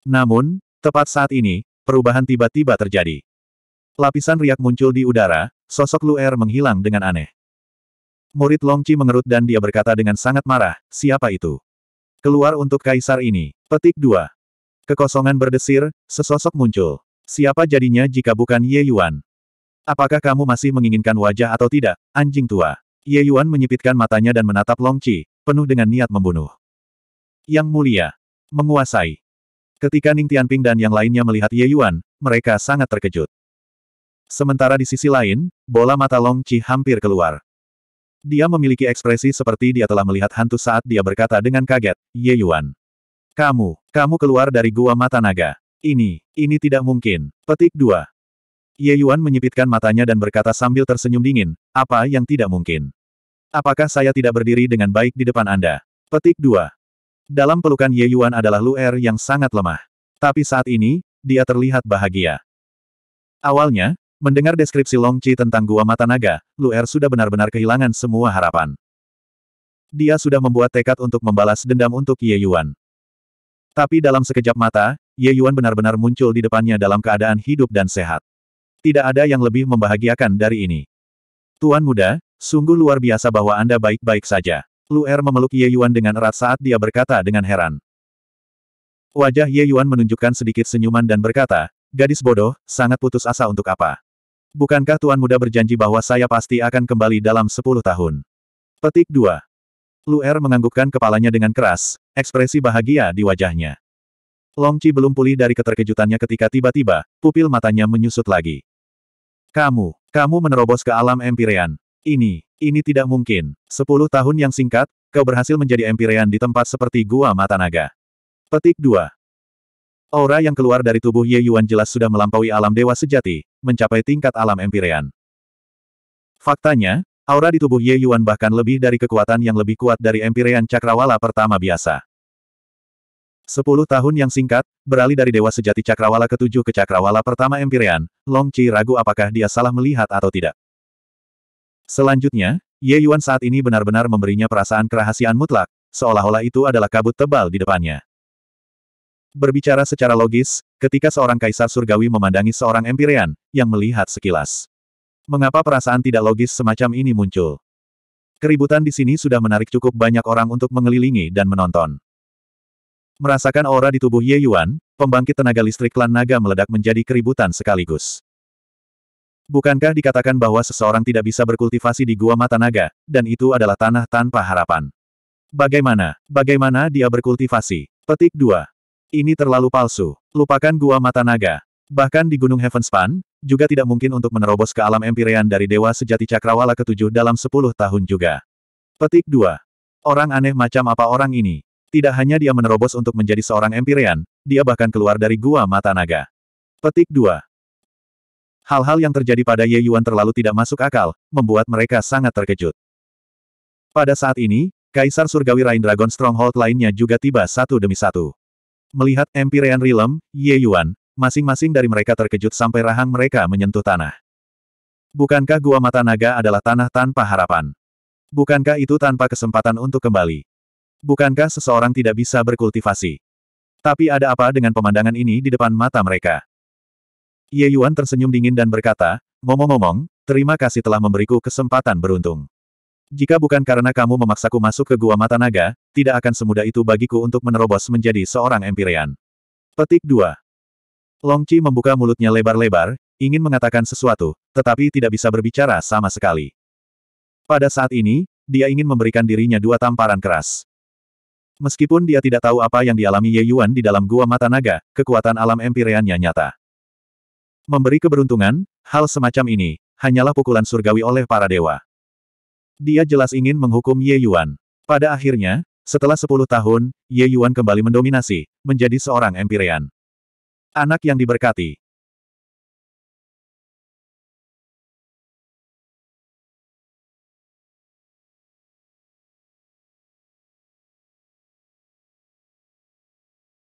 Namun, tepat saat ini, perubahan tiba-tiba terjadi. Lapisan riak muncul di udara, sosok Luer menghilang dengan aneh. Murid Long Qi mengerut dan dia berkata dengan sangat marah, siapa itu? Keluar untuk kaisar ini. Petik dua. Kekosongan berdesir, sesosok muncul. Siapa jadinya jika bukan Ye Yuan? Apakah kamu masih menginginkan wajah atau tidak, anjing tua? Ye Yuan menyipitkan matanya dan menatap Long Qi, penuh dengan niat membunuh. Yang mulia. Menguasai. Ketika Ning Tianping dan yang lainnya melihat Ye Yuan, mereka sangat terkejut. Sementara di sisi lain, bola mata Long Qi hampir keluar. Dia memiliki ekspresi seperti dia telah melihat hantu saat dia berkata dengan kaget, Ye Yuan. Kamu, kamu keluar dari gua mata naga. Ini, ini tidak mungkin. Petik 2. Ye Yuan menyipitkan matanya dan berkata sambil tersenyum dingin, apa yang tidak mungkin? Apakah saya tidak berdiri dengan baik di depan Anda? Petik 2. Dalam pelukan Ye Yuan adalah Lu Er yang sangat lemah. Tapi saat ini, dia terlihat bahagia. Awalnya, mendengar deskripsi Long Chi tentang Gua Mata Naga, Lu Er sudah benar-benar kehilangan semua harapan. Dia sudah membuat tekad untuk membalas dendam untuk Ye Yuan. Tapi dalam sekejap mata, Ye Yuan benar-benar muncul di depannya dalam keadaan hidup dan sehat. Tidak ada yang lebih membahagiakan dari ini. Tuan muda, sungguh luar biasa bahwa Anda baik-baik saja. Lu Er memeluk Ye Yuan dengan erat saat dia berkata dengan heran. Wajah Ye Yuan menunjukkan sedikit senyuman dan berkata, Gadis bodoh, sangat putus asa untuk apa? Bukankah Tuan Muda berjanji bahwa saya pasti akan kembali dalam sepuluh tahun? Petik 2. Lu Er menganggukkan kepalanya dengan keras, ekspresi bahagia di wajahnya. Long Chi belum pulih dari keterkejutannya ketika tiba-tiba, pupil matanya menyusut lagi. Kamu, kamu menerobos ke alam Empyrean. Ini, ini tidak mungkin. Sepuluh tahun yang singkat, kau berhasil menjadi Empyrean di tempat seperti Gua Mata Naga. Petik 2. Aura yang keluar dari tubuh Ye Yuan jelas sudah melampaui alam dewa sejati, mencapai tingkat alam Empyrean. Faktanya, aura di tubuh Ye Yuan bahkan lebih dari kekuatan yang lebih kuat dari Empyrean Cakrawala pertama biasa. Sepuluh tahun yang singkat, beralih dari Dewa Sejati Cakrawala ketujuh ke Cakrawala pertama Empyrean, Long Qi ragu apakah dia salah melihat atau tidak. Selanjutnya, Ye Yuan saat ini benar-benar memberinya perasaan kerahasiaan mutlak, seolah-olah itu adalah kabut tebal di depannya. Berbicara secara logis, ketika seorang kaisar surgawi memandangi seorang Empyrean, yang melihat sekilas. Mengapa perasaan tidak logis semacam ini muncul? Keributan di sini sudah menarik cukup banyak orang untuk mengelilingi dan menonton. Merasakan aura di tubuh Ye Yuan, pembangkit tenaga listrik klan naga meledak menjadi keributan sekaligus. Bukankah dikatakan bahwa seseorang tidak bisa berkultivasi di gua mata naga, dan itu adalah tanah tanpa harapan? Bagaimana, bagaimana dia berkultivasi? Petik 2. Ini terlalu palsu. Lupakan gua mata naga. Bahkan di Gunung Heavenspan, juga tidak mungkin untuk menerobos ke alam empirean dari Dewa Sejati Cakrawala ketujuh dalam sepuluh tahun juga. Petik 2. Orang aneh macam apa orang ini? Tidak hanya dia menerobos untuk menjadi seorang Empirean, dia bahkan keluar dari gua mata naga. Petik 2. Hal-hal yang terjadi pada Ye Yuan terlalu tidak masuk akal, membuat mereka sangat terkejut. Pada saat ini, Kaisar Surgawi Rain Dragon Stronghold lainnya juga tiba satu demi satu. Melihat Empyrean Realm, Ye Yuan, masing-masing dari mereka terkejut sampai rahang mereka menyentuh tanah. Bukankah Gua Mata Naga adalah tanah tanpa harapan? Bukankah itu tanpa kesempatan untuk kembali? bukankah seseorang tidak bisa berkultivasi? Tapi ada apa dengan pemandangan ini di depan mata mereka? Ye Yuan tersenyum dingin dan berkata, ngomong-ngomong, terima kasih telah memberiku kesempatan beruntung. Jika bukan karena kamu memaksaku masuk ke Gua Mata Naga, tidak akan semudah itu bagiku untuk menerobos menjadi seorang Empyrean. Petik 2. Qi membuka mulutnya lebar-lebar, ingin mengatakan sesuatu, tetapi tidak bisa berbicara sama sekali. Pada saat ini, dia ingin memberikan dirinya dua tamparan keras. Meskipun dia tidak tahu apa yang dialami Ye Yuan di dalam gua mata naga, kekuatan alam empireannya nyata. Memberi keberuntungan, hal semacam ini, hanyalah pukulan surgawi oleh para dewa. Dia jelas ingin menghukum Ye Yuan. Pada akhirnya, setelah sepuluh tahun, Ye Yuan kembali mendominasi, menjadi seorang empirean. Anak yang diberkati.